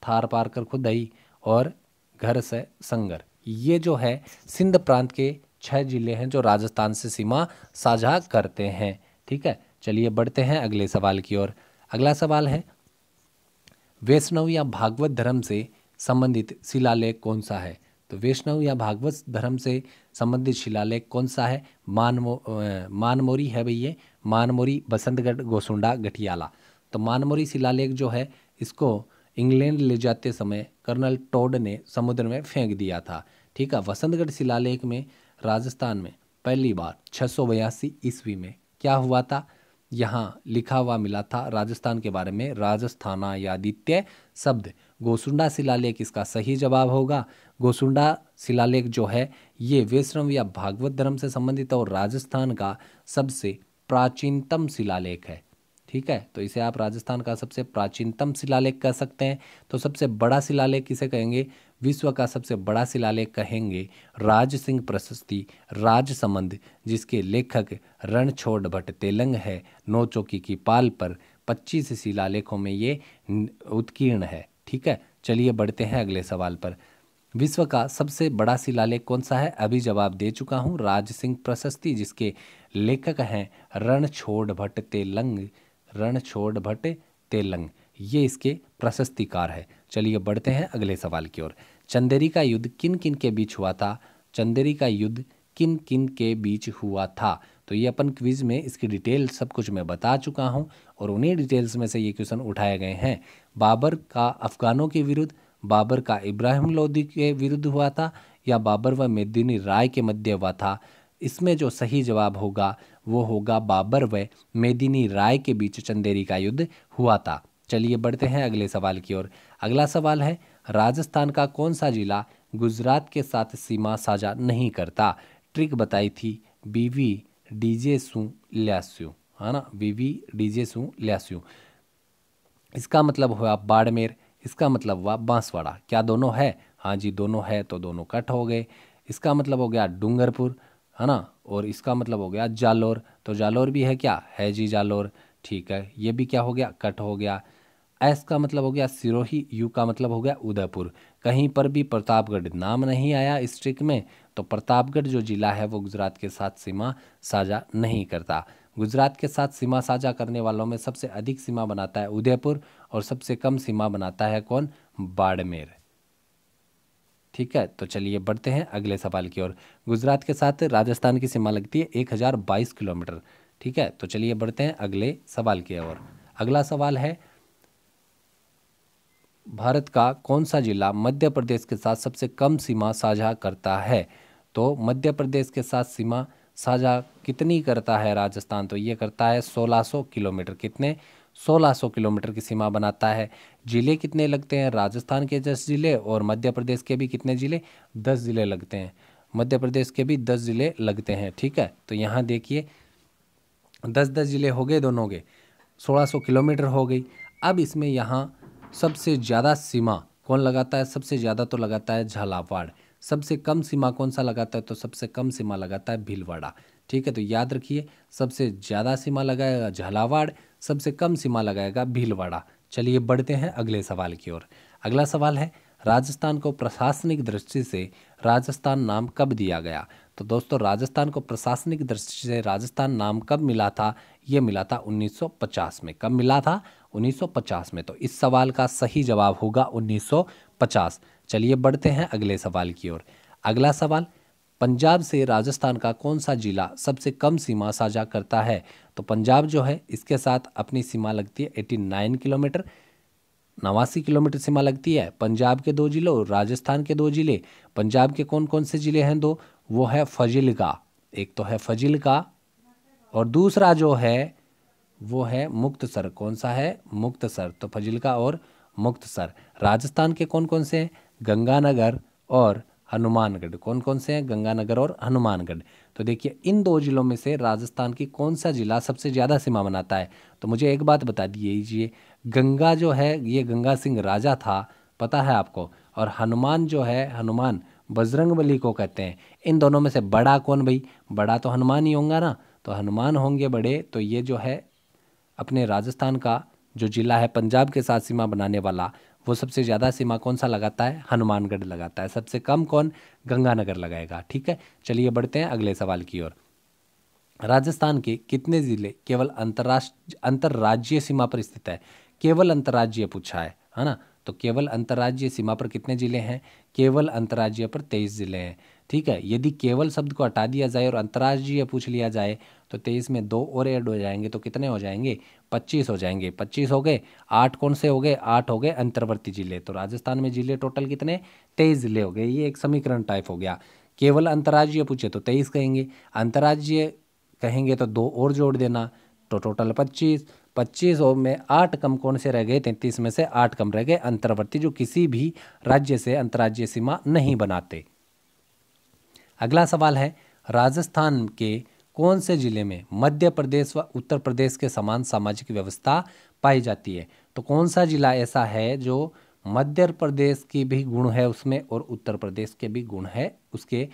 थार पार कर खुदई और घर से संगर ये जो है सिंध प्रांत के छह जिले हैं जो राजस्थान से सीमा साझा करते हैं ठीक है चलिए बढ़ते हैं अगले सवाल की ओर अगला सवाल है वैष्णव या भागवत धर्म से संबंधित शिलालेख कौन सा है तो वैष्णव या भागवत धर्म से संबंधित शिलालेख कौन सा है मानमो मानमोरी है भैया मानमोरी बसंतगढ़ गोसुंडा गठियाला तो मानमोरी शिलालेख जो है इसको इंग्लैंड ले जाते समय कर्नल टोड ने समुद्र में फेंक दिया था ठीक है वसंतगढ़ शिलालेख में राजस्थान में पहली बार छः सौ बयासी ईस्वी में क्या हुआ था यहाँ लिखा हुआ मिला था राजस्थान के बारे में राजस्थाना यादित्य शब्द गोसुंडा शिलालेख इसका सही जवाब होगा गोसुंडा शिलालेख जो है ये वैष्णव या भागवत धर्म से संबंधित और राजस्थान का सबसे प्राचीनतम शिलालेख है ठीक है तो इसे आप राजस्थान का सबसे प्राचीनतम शिलालेख कह सकते हैं तो सबसे बड़ा शिलालेख किसे कहेंगे विश्व का सबसे बड़ा शिलालेख कहेंगे राज सिंह प्रशस्ति राज संबंध जिसके लेखक रणछोड़ भट्ट तेलंग है नौ चौकी की पाल पर पच्चीस शिलालेखों में ये उत्कीर्ण है ठीक है चलिए बढ़ते हैं अगले सवाल पर विश्व का सबसे बड़ा शिलालेख कौन सा है अभी जवाब दे चुका हूँ राज सिंह प्रशस्ति जिसके लेखक हैं रणछोड़ भट्ट तेलंग रण छोड़ भट्ट तेलंग ये इसके प्रशस्तिकार है चलिए बढ़ते हैं अगले सवाल की ओर चंदेरी का युद्ध किन किन के बीच हुआ था चंदेरी का युद्ध किन किन के बीच हुआ था तो ये अपन क्विज में इसकी डिटेल सब कुछ मैं बता चुका हूँ और उन्हीं डिटेल्स में से ये क्वेश्चन उठाए गए हैं बाबर का अफगानों के विरुद्ध बाबर का इब्राहिम लोदी के विरुद्ध हुआ था या बाबर व मेदिनी राय के मध्य हुआ था इसमें जो सही जवाब होगा वो होगा बाबर व मेदिनी राय के बीच चंदेरी का युद्ध हुआ था चलिए बढ़ते हैं अगले सवाल की ओर अगला सवाल है राजस्थान का कौन सा जिला गुजरात के साथ सीमा साझा नहीं करता ट्रिक बताई थी बीवी डीजे सू लियास्यू है ना बीवी डीजे सू लियास्यू इसका मतलब हुआ बाड़मेर इसका मतलब हुआ बांसवाड़ा क्या दोनों है हाँ जी दोनों है तो दोनों कट हो गए इसका मतलब हो गया डूंगरपुर है ना और इसका मतलब हो गया जालोर तो जालोर भी है क्या है जी जालोर ठीक है ये भी क्या हो गया कट हो गया एस का मतलब हो गया सिरोही यू का मतलब हो गया उदयपुर कहीं पर भी प्रतापगढ़ नाम नहीं आया इस ट्रिक में तो प्रतापगढ़ जो जिला है वो गुजरात के साथ सीमा साझा नहीं करता गुजरात के साथ सीमा साझा करने वालों में सबसे अधिक सीमा बनाता है उदयपुर और सबसे कम सीमा बनाता है कौन बाड़मेर ठीक है तो चलिए बढ़ते हैं अगले सवाल की ओर गुजरात के साथ राजस्थान की सीमा लगती है एक हज़ार बाईस किलोमीटर ठीक है तो चलिए बढ़ते हैं अगले सवाल की ओर अगला सवाल है भारत का कौन सा जिला मध्य प्रदेश के साथ सबसे कम सीमा साझा करता है तो मध्य प्रदेश के साथ सीमा साझा कितनी करता है राजस्थान तो ये करता है 1600 किलोमीटर कितने 1600 किलोमीटर की सीमा बनाता है ज़िले कितने लगते हैं राजस्थान के दस ज़िले और मध्य प्रदेश के भी कितने ज़िले दस ज़िले लगते हैं मध्य प्रदेश के भी दस ज़िले लगते हैं ठीक है तो यहाँ देखिए दस दस ज़िले हो गए दोनों के सौ किलोमीटर हो गई अब इसमें यहाँ सबसे ज़्यादा सीमा कौन लगाता है सबसे ज़्यादा तो लगाता है झालावाड़ सबसे कम सीमा कौन सा लगाता है तो सबसे कम सीमा लगाता है भीलवाड़ा ठीक है तो याद रखिए सबसे ज़्यादा सीमा लगाएगा झालावाड़ सबसे कम सीमा लगाएगा भीलवाड़ा चलिए बढ़ते हैं अगले सवाल की ओर अगला सवाल है राजस्थान को प्रशासनिक दृष्टि से राजस्थान नाम कब दिया गया तो दोस्तों राजस्थान को प्रशासनिक दृष्टि से राजस्थान नाम कब मिला था ये मिला था 1950 में कब मिला था 1950 में तो इस सवाल का सही जवाब होगा 1950 चलिए बढ़ते हैं अगले सवाल की ओर अगला सवाल पंजाब से राजस्थान का कौन सा जिला सबसे कम सीमा साझा करता है तो पंजाब जो है इसके साथ अपनी सीमा लगती है एटी नाइन किलोमीटर नवासी किलोमीटर सीमा लगती है पंजाब के दो जिलों राजस्थान के दो ज़िले पंजाब के कौन कौन से ज़िले हैं दो वो है फजिलका एक तो है फजिलका और दूसरा जो है वो है मुक्तसर कौन सा है मुक्तसर तो फजिलका और मुक्तसर राजस्थान के कौन कौन से हैं गंगानगर और हनुमानगढ़ कौन कौन से हैं गंगानगर और हनुमानगढ़ तो देखिए इन दो ज़िलों में से राजस्थान की कौन सा ज़िला सबसे ज़्यादा सीमा बनाता है तो मुझे एक बात बता दीजिए गंगा जो है ये गंगा सिंह राजा था पता है आपको और हनुमान जो है हनुमान बजरंग बली को कहते हैं इन दोनों में से बड़ा कौन भाई बड़ा तो हनुमान ही होंगे ना तो हनुमान होंगे बड़े तो ये जो है अपने राजस्थान का जो ज़िला है पंजाब के साथ सीमा बनाने वाला वो सबसे ज़्यादा सीमा कौन सा लगाता है हनुमानगढ़ लगाता है सबसे कम कौन गंगानगर लगाएगा ठीक है चलिए बढ़ते हैं अगले सवाल की ओर राजस्थान के कितने ज़िले केवल अंतर्राष्ट्र अंतर्राज्यीय सीमा पर स्थित है केवल अंतर्राज्यीय पूछा है है ना तो केवल अंतर्राज्यीय सीमा पर कितने ज़िले हैं केवल अंतर्राज्यीय पर तेईस ज़िले हैं ठीक है यदि केवल शब्द को हटा दिया जाए और अंतर्राज्यीय पूछ लिया जाए तो तेईस में दो और ऐड हो जाएंगे तो कितने हो जाएंगे पच्चीस हो जाएंगे पच्चीस हो गए आठ कौन से हो गए आठ हो गए अंतर्वर्ती जिले तो राजस्थान में जिले टोटल कितने तेईस जिले हो गए ये एक समीकरण टाइप हो गया केवल अंतर्राज्यीय पूछे तो तेईस कहेंगे अंतर्राज्यीय कहेंगे तो दो और जोड़ देना तो टोटल पच्चीस पच्चीस और में आठ कम कौन से रह गए तैंतीस में से आठ कम रह गए अंतर्वर्ती जो किसी भी राज्य से अंतर्राज्यीय सीमा नहीं बनाते अगला सवाल है राजस्थान के कौन से जिले में मध्य प्रदेश व उत्तर प्रदेश के समान सामाजिक व्यवस्था पाई जाती है तो कौन सा जिला ऐसा है जो मध्य प्रदेश की भी गुण है उसमें और उत्तर प्रदेश के भी गुण है उसके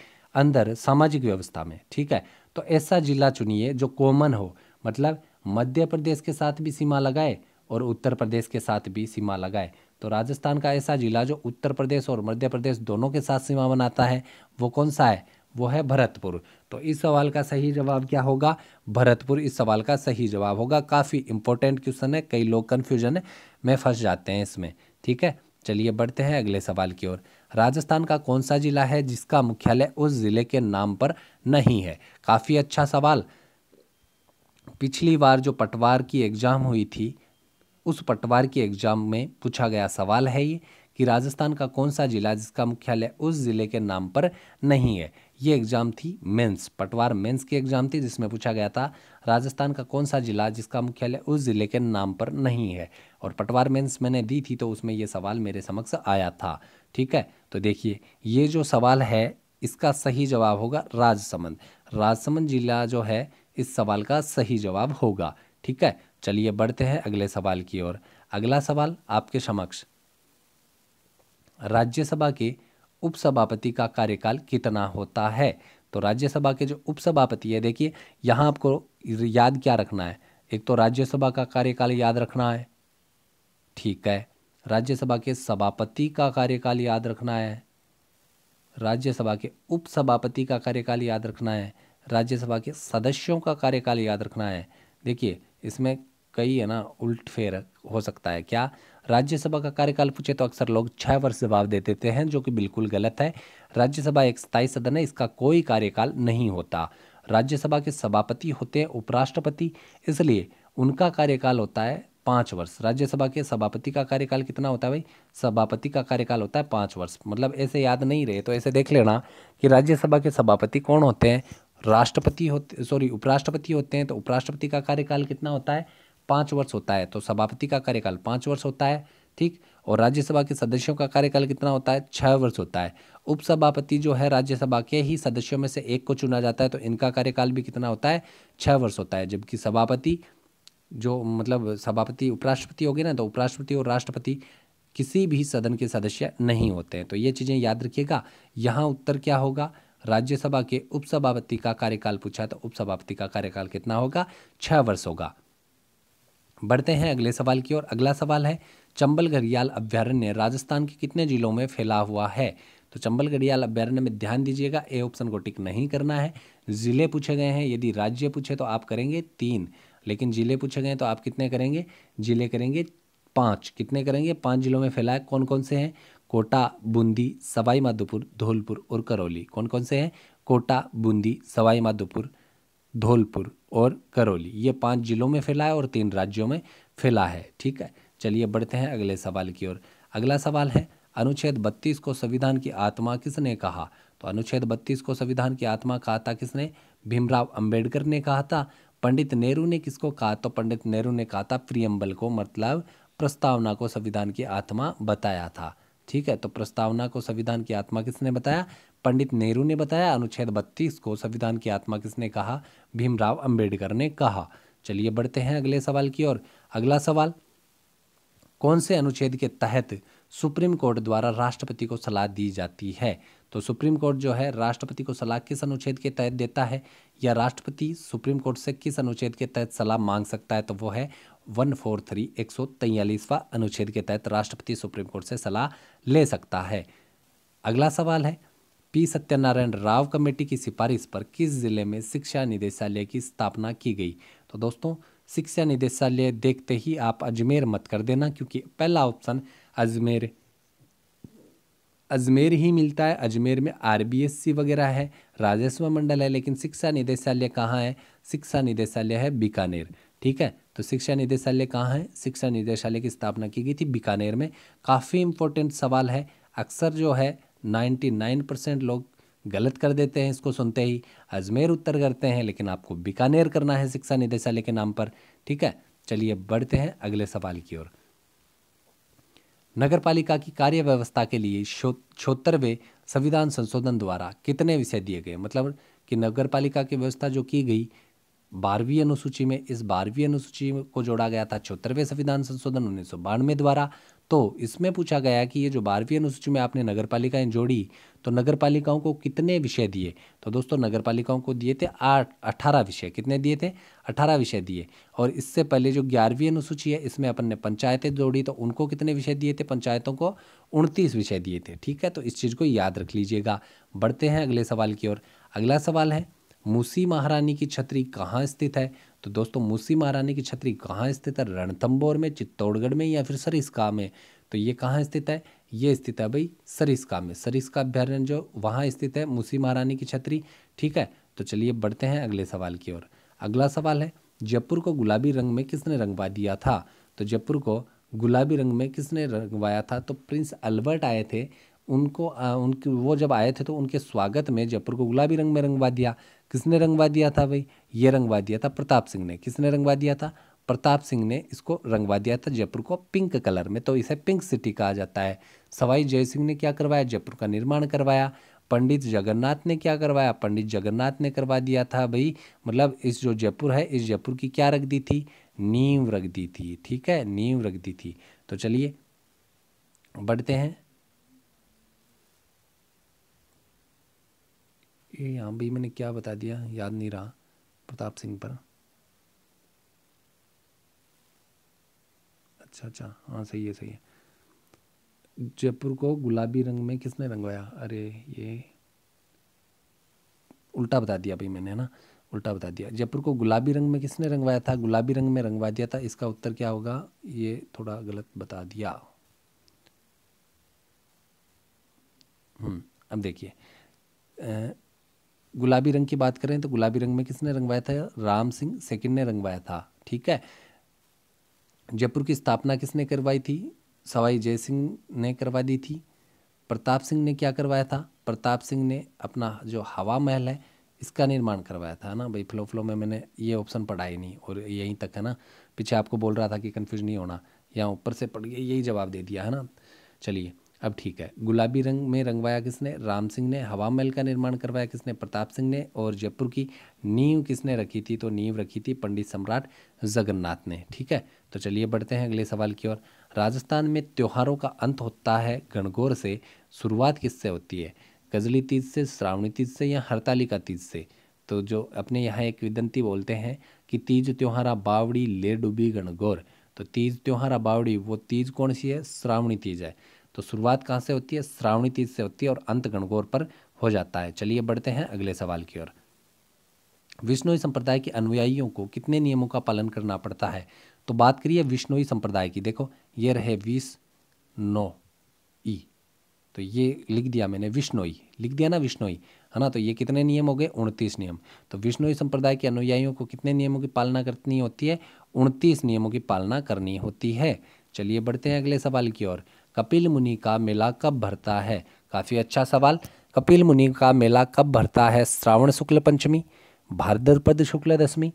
अंदर सामाजिक व्यवस्था में ठीक है तो ऐसा जिला चुनिए जो कॉमन हो मतलब मध्य प्रदेश के साथ भी सीमा लगाए और उत्तर प्रदेश के साथ भी सीमा लगाए तो राजस्थान का ऐसा जिला जो उत्तर प्रदेश और मध्य प्रदेश दोनों के साथ सीमा बनाता है वो कौन सा है वो है भरतपुर तो इस सवाल का सही जवाब क्या होगा भरतपुर इस सवाल का सही जवाब होगा काफ़ी इंपॉर्टेंट क्वेश्चन है कई लोग कन्फ्यूजन में फंस जाते हैं इसमें ठीक है चलिए बढ़ते हैं अगले सवाल की ओर राजस्थान का कौन सा जिला है जिसका मुख्यालय उस ज़िले के नाम पर नहीं है काफ़ी अच्छा सवाल पिछली बार जो पटवार की एग्ज़ाम हुई थी उस पटवार की एग्ज़ाम में पूछा गया सवाल है ये कि राजस्थान का कौन सा जिला जिसका मुख्यालय उस ज़िले के नाम पर नहीं है ये एग्ज़ाम थी मेंस पटवार मेंस की एग्ज़ाम थी जिसमें पूछा गया था राजस्थान का कौन सा ज़िला जिसका मुख्यालय उस ज़िले के नाम पर नहीं है और पटवार मेंस मैंने दी थी तो उसमें ये सवाल मेरे समक्ष आया था ठीक है तो देखिए ये जो सवाल है इसका सही जवाब होगा राजसमंद राजसमंद जिला जो है इस सवाल का सही जवाब होगा ठीक है चलिए बढ़ते हैं अगले सवाल की ओर अगला सवाल आपके समक्ष राज्यसभा के उपसभापति का कार्यकाल कितना होता है तो राज्यसभा के जो उपसभापति है देखिए यहाँ आपको याद क्या रखना है एक तो राज्यसभा का कार्यकाल याद रखना है ठीक है राज्यसभा के सभापति का कार्यकाल याद रखना है राज्यसभा के उपसभापति का कार्यकाल याद रखना है राज्यसभा के सदस्यों का कार्यकाल याद रखना है देखिए इसमें कई है ना उल्ट फेर हो सकता है क्या राज्यसभा का कार्यकाल पूछे तो अक्सर लोग छः वर्ष जवाब दे देते हैं जो कि बिल्कुल गलत है राज्यसभा एक स्थायी सदन है इसका कोई कार्यकाल नहीं होता राज्यसभा के सभापति होते हैं उपराष्ट्रपति इसलिए उनका कार्यकाल होता है पाँच वर्ष राज्यसभा के सभापति का कार्यकाल कितना होता है भाई सभापति का कार्यकाल होता है पाँच वर्ष मतलब ऐसे याद नहीं रहे तो ऐसे देख लेना कि राज्यसभा के सभापति कौन होते हैं राष्ट्रपति होते सॉरी उपराष्ट्रपति होते हैं तो उपराष्ट्रपति का कार्यकाल कितना होता है पाँच वर्ष होता है तो सभापति का कार्यकाल पाँच वर्ष होता है ठीक और राज्यसभा के सदस्यों का कार्यकाल कितना होता है छः वर्ष होता है उपसभापति जो है राज्यसभा के ही सदस्यों में से एक को चुना जाता है तो इनका कार्यकाल भी कितना होता है छः वर्ष होता है जबकि सभापति जो मतलब सभापति उपराष्ट्रपति हो गए ना तो उपराष्ट्रपति और राष्ट्रपति किसी भी सदन के सदस्य नहीं होते हैं तो ये चीज़ें याद रखिएगा यहाँ उत्तर क्या होगा राज्यसभा के उपसभापति का कार्यकाल पूछा तो उपसभापति का कार्यकाल कितना होगा छः वर्ष होगा बढ़ते हैं अगले सवाल की ओर अगला सवाल है चंबल घड़ियाल अभ्यारण्य राजस्थान के कितने जिलों में फैला हुआ है तो चंबल घड़ियाल अभ्यारण्य में ध्यान दीजिएगा ए ऑप्शन को टिक नहीं करना है ज़िले पूछे गए हैं यदि राज्य पूछे तो आप करेंगे तीन लेकिन ज़िले पूछे गए तो आप कितने करेंगे ज़िले करेंगे पाँच कितने करेंगे पाँच जिलों में फैला कौन कौन से हैं कोटा बूंदी सवाई माधोपुर धौलपुर और करौली कौन कौन से हैं कोटा बूंदी सवाई माधोपुर धौलपुर और करौली ये पांच जिलों में फैला है और तीन राज्यों में फैला है ठीक है चलिए बढ़ते हैं अगले सवाल की ओर अगला सवाल है अनुच्छेद बत्तीस को संविधान की आत्मा किसने कहा तो अनुच्छेद बत्तीस को संविधान की आत्मा कहा था किसने भीमराव अंबेडकर ने कहा था पंडित नेहरू ने किसको कहा तो पंडित नेहरू ने कहा था प्रियम्बल को मतलब प्रस्तावना को संविधान की आत्मा बताया था ठीक है तो प्रस्तावना को संविधान की आत्मा किसने बताया पंडित नेहरू ने बताया अनुच्छेद बत्तीस को संविधान की आत्मा किसने कहा भीमराव अंबेडकर ने कहा चलिए बढ़ते हैं अगले सवाल की ओर अगला सवाल कौन से अनुच्छेद के तहत सुप्रीम कोर्ट द्वारा राष्ट्रपति को सलाह दी जाती है तो सुप्रीम कोर्ट जो है राष्ट्रपति को सलाह किस अनुच्छेद के तहत देता है या राष्ट्रपति सुप्रीम कोर्ट से किस अनुच्छेद के तहत सलाह मांग सकता है तो वो है वन फोर थ्री एक सौ तैयलीसवा अनुच्छेद के तहत राष्ट्रपति सुप्रीम कोर्ट से सलाह ले सकता है अगला सवाल है पी सत्यनारायण राव कमेटी की सिफारिश पर किस जिले में शिक्षा निदेशालय की स्थापना की गई तो दोस्तों शिक्षा निदेशालय देखते ही आप अजमेर मत कर देना क्योंकि पहला ऑप्शन अजमेर अजमेर ही मिलता है अजमेर में आर वगैरह है राजस्व मंडल है लेकिन शिक्षा निदेशालय कहाँ है शिक्षा निदेशालय है बीकानेर ठीक है तो शिक्षा निदेशालय कहाँ है शिक्षा निदेशालय की स्थापना की गई थी बीकानेर में काफ़ी इंपॉर्टेंट सवाल है अक्सर जो है 99 परसेंट लोग गलत कर देते हैं इसको सुनते ही अजमेर उत्तर करते हैं लेकिन आपको बीकानेर करना है शिक्षा निदेशालय के नाम पर ठीक है चलिए बढ़ते हैं अगले सवाल की ओर नगर पालिका की कार्य व्यवस्था के लिए छोत्तरवें संविधान संशोधन द्वारा कितने विषय दिए गए मतलब कि नगर पालिका की व्यवस्था जो की गई बारहवीं अनुसूची में इस बारहवीं अनुसूची को जोड़ा गया था छोहत्तरवें संविधान संशोधन उन्नीस द्वारा तो इसमें पूछा गया कि ये जो बारहवीं अनुसूची में आपने नगर पालिकाएँ जोड़ी तो नगर पालिकाओं को कितने विषय दिए तो दोस्तों नगर पालिकाओं को दिए थे आठ अठारह विषय कितने दिए थे अठारह विषय दिए और इससे पहले जो ग्यारहवीं अनुसूची है इसमें अपन ने पंचायतें जोड़ी तो उनको कितने विषय दिए थे पंचायतों को उनतीस विषय दिए थे ठीक है तो इस चीज़ को याद रख लीजिएगा बढ़ते हैं अगले सवाल की ओर अगला सवाल है मूसी महारानी की छतरी कहाँ स्थित है तो दोस्तों मूसी महारानी की छतरी कहाँ स्थित है रणथम्बोर में चित्तौड़गढ़ में या फिर सरिस्का में तो ये कहाँ स्थित है ये स्थित है भाई सरिस्का में सरिस्का अभ्यारण्य जो वहाँ स्थित है मूसी महारानी की छतरी ठीक है तो चलिए बढ़ते हैं अगले सवाल की ओर अगला सवाल है जयपुर को गुलाबी रंग में किसने रंगवा दिया था तो जयपुर को गुलाबी रंग में किसने रंगवाया था तो प्रिंस अल्बर्ट आए थे उनको उनके वो जब आए थे तो उनके स्वागत में जयपुर को गुलाबी रंग में रंगवा दिया किसने रंगवा दिया था भाई ये रंगवा दिया था प्रताप सिंह ने किसने रंगवा दिया था प्रताप सिंह ने इसको रंगवा दिया था जयपुर को पिंक कलर में तो इसे पिंक सिटी कहा जाता है सवाई जय सिंह ने क्या करवाया जयपुर का निर्माण करवाया पंडित जगन्नाथ ने क्या करवाया पंडित जगन्नाथ ने करवा दिया था भाई मतलब इस जो जयपुर है इस जयपुर की क्या रख दी थी नींव रख दी थी ठीक है नींव रख दी थी तो चलिए बढ़ते हैं ये यहाँ भी मैंने क्या बता दिया याद नहीं रहा प्रताप सिंह पर अच्छा अच्छा हाँ सही है सही है जयपुर को गुलाबी रंग में किसने रंगवाया अरे ये उल्टा बता दिया भाई मैंने है ना उल्टा बता दिया जयपुर को गुलाबी रंग में किसने रंगवाया था गुलाबी रंग में रंगवा दिया था इसका उत्तर क्या होगा ये थोड़ा गलत बता दिया हम्म, अब देखिए गुलाबी रंग की बात करें तो गुलाबी रंग में किसने रंगवाया था राम सिंह सेकंड ने रंगवाया था ठीक है जयपुर की स्थापना किसने करवाई थी सवाई जय सिंह ने करवा दी थी प्रताप सिंह ने क्या करवाया था प्रताप सिंह ने अपना जो हवा महल है इसका निर्माण करवाया था ना भाई फ्लो फ्लो में मैंने ये ऑप्शन पढ़ा ही नहीं और यहीं तक है ना पीछे आपको बोल रहा था कि कन्फ्यूज नहीं होना यहाँ ऊपर से पढ़ गया यही जवाब दे दिया है ना चलिए अब ठीक है गुलाबी रंग में रंगवाया किसने राम सिंह ने हवा महल का निर्माण करवाया किसने प्रताप सिंह ने और जयपुर की नींव किसने रखी थी तो नींव रखी थी पंडित सम्राट जगन्नाथ ने ठीक है तो चलिए बढ़ते हैं अगले सवाल की ओर राजस्थान में त्योहारों का अंत होता है गणगौर से शुरुआत किससे होती है गजली तीज से श्रावणी तीज से या का तीज से तो जो अपने यहाँ एक विदंती बोलते हैं कि तीज त्योहारा बावड़ी ले डूबी गणगौर तो तीज त्योहारा बावड़ी वो तीज कौन सी है श्रावणी तीज है तो शुरुआत कहाँ से होती है श्रावणी तीज से होती है और अंत गणगौर पर हो जाता है चलिए बढ़ते हैं अगले सवाल की ओर विष्णुई संप्रदाय के अनुयायियों को कितने नियमों का पालन करना पड़ता है तो बात करिए विष्णुई संप्रदाय की देखो ये रहे बीस नौ ई तो ये लिख दिया मैंने विष्णुई लिख दिया ना विष्णुई है ना तो ये कितने नियम हो गए उनतीस नियम तो विष्णुई संप्रदाय के अनुयायियों को कितने नियमों की पालना करनी होती है उनतीस नियमों की पालना करनी होती है चलिए बढ़ते हैं अगले सवाल की ओर कपिल मुनि का मेला कब भरता है काफ़ी अच्छा सवाल कपिल मुनि का मेला कब भरता है श्रावण शुक्ल पंचमी भाद्रपद शुक्ल दशमी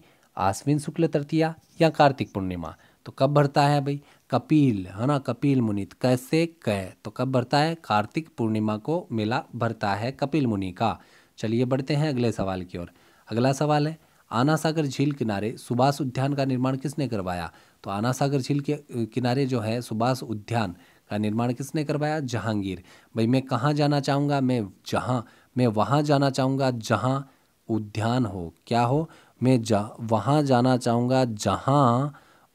आश्विन शुक्ल तृतीया या कार्तिक पूर्णिमा तो कब भरता है भाई कपिल है ना कपिल मुनि तो कैसे कह तो कब भरता है कार्तिक पूर्णिमा को मेला भरता है कपिल मुनि का चलिए बढ़ते हैं अगले सवाल की ओर अगला सवाल है आना सागर झील किनारे सुभाष उद्यान का निर्माण किसने करवाया तो आना सागर झील के किनारे जो है सुभाष उद्यान का निर्माण किसने करवाया जहांगीर भाई मैं कहाँ जाना चाहूँगा मैं जहाँ मैं वहाँ जाना चाहूँगा जहाँ उद्यान हो क्या हो मैं जा वहाँ जाना चाहूँगा जहाँ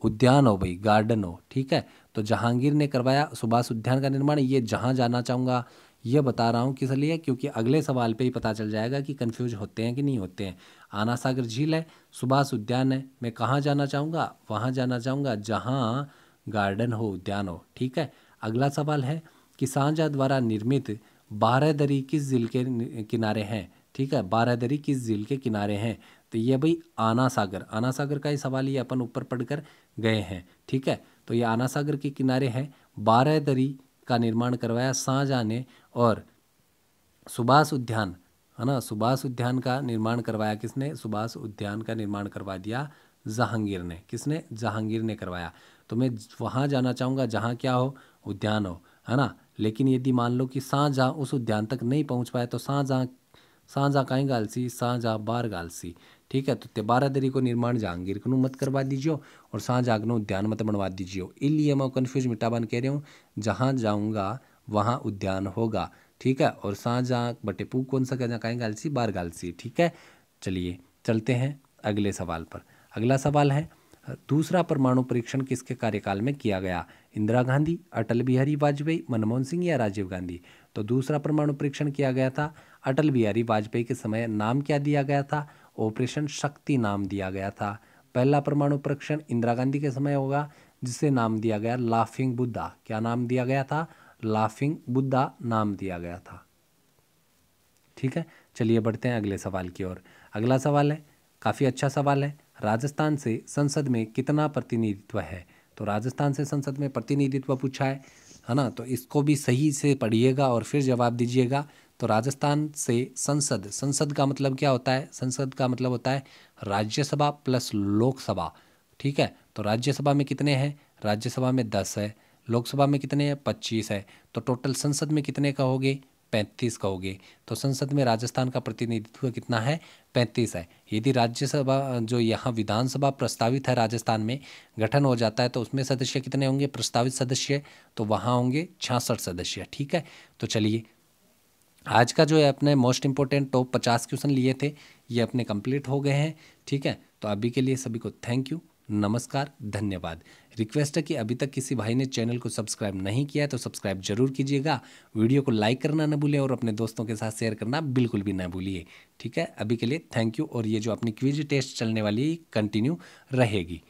उद्यान हो भाई गार्डन हो ठीक है तो जहांगीर ने करवाया सुभाष उद्यान का निर्माण ये जहाँ जाना चाहूँगा ये बता रहा हूँ किस लिए क्योंकि अगले सवाल पे ही पता चल जाएगा कि कंफ्यूज होते हैं कि नहीं होते हैं आना सागर झील है सुभाष उद्यान है मैं कहाँ जाना चाहूँगा वहाँ जाना चाहूँगा जहाँ गार्डन हो उद्यान हो ठीक है अगला सवाल है कि किसानजा द्वारा निर्मित दरी किस जिल के किनारे हैं ठीक है दरी किस जिल के किनारे हैं तो ये भाई आना सागर आना सागर का ही सवाल ये अपन ऊपर पढ़कर गए हैं ठीक है तो ये आना सागर के किनारे बारह दरी का निर्माण करवाया शाहजहाँ ने और सुभाष उद्यान है ना सुभाष उद्यान का निर्माण करवाया किसने सुभाष उद्यान का निर्माण करवा दिया जहांगीर ने किसने जहांगीर ने करवाया तो मैं वहाँ जाना चाहूँगा जहाँ क्या हो उद्यान हो है ना लेकिन यदि मान लो कि साँझा उस उद्यान तक नहीं पहुंच पाए तो साँझा कहीं काय गालसी साँझा बार गालसी ठीक है तो ते दरी को निर्माण जहांगीर को मत करवा दीजिए और साझा अग्नो उद्यान मत बनवा दीजिए इसलिए मैं कन्फ्यूज मिट्टाबान कह रहा हूँ जहाँ जाऊँगा वहाँ उद्यान होगा ठीक है और साँझा बटे पू कौन सा कहना कहीं गालसी बार गालसी ठीक है चलिए चलते हैं अगले सवाल पर अगला सवाल है दूसरा परमाणु परीक्षण किसके कार्यकाल में किया गया इंदिरा गांधी अटल बिहारी वाजपेयी मनमोहन सिंह या राजीव गांधी तो दूसरा परमाणु परीक्षण किया गया था अटल बिहारी वाजपेयी के समय नाम क्या दिया गया था ऑपरेशन शक्ति नाम दिया गया था पहला परमाणु परीक्षण इंदिरा गांधी के समय होगा जिसे नाम दिया गया लाफिंग बुद्धा क्या नाम दिया गया था लाफिंग बुद्धा नाम दिया गया था ठीक है चलिए बढ़ते हैं अगले सवाल की ओर अगला सवाल है काफ़ी अच्छा सवाल है राजस्थान से संसद में कितना प्रतिनिधित्व है तो राजस्थान से संसद में प्रतिनिधित्व पूछा है है ना तो इसको भी सही से पढ़िएगा और फिर जवाब दीजिएगा तो राजस्थान से संसद संसद का मतलब क्या होता है संसद का मतलब होता है राज्यसभा प्लस लोकसभा ठीक है तो राज्यसभा में कितने हैं राज्यसभा में दस है लोकसभा में कितने हैं पच्चीस है तो टोटल संसद में कितने का हो गए पैंतीस कहोगे तो संसद में राजस्थान का प्रतिनिधित्व कितना है पैंतीस है यदि राज्यसभा जो यहाँ विधानसभा प्रस्तावित है राजस्थान में गठन हो जाता है तो उसमें सदस्य कितने होंगे प्रस्तावित सदस्य तो वहाँ होंगे छियासठ सदस्य ठीक है तो चलिए आज का जो है अपने मोस्ट इंपॉर्टेंट टॉप पचास क्वेश्चन लिए थे ये अपने कंप्लीट हो गए हैं ठीक है तो अभी के लिए सभी को थैंक यू नमस्कार धन्यवाद रिक्वेस्ट है कि अभी तक किसी भाई ने चैनल को सब्सक्राइब नहीं किया है तो सब्सक्राइब जरूर कीजिएगा वीडियो को लाइक करना ना भूलें और अपने दोस्तों के साथ शेयर करना बिल्कुल भी ना भूलिए ठीक है अभी के लिए थैंक यू और ये जो अपनी क्विज टेस्ट चलने वाली कंटिन्यू रहेगी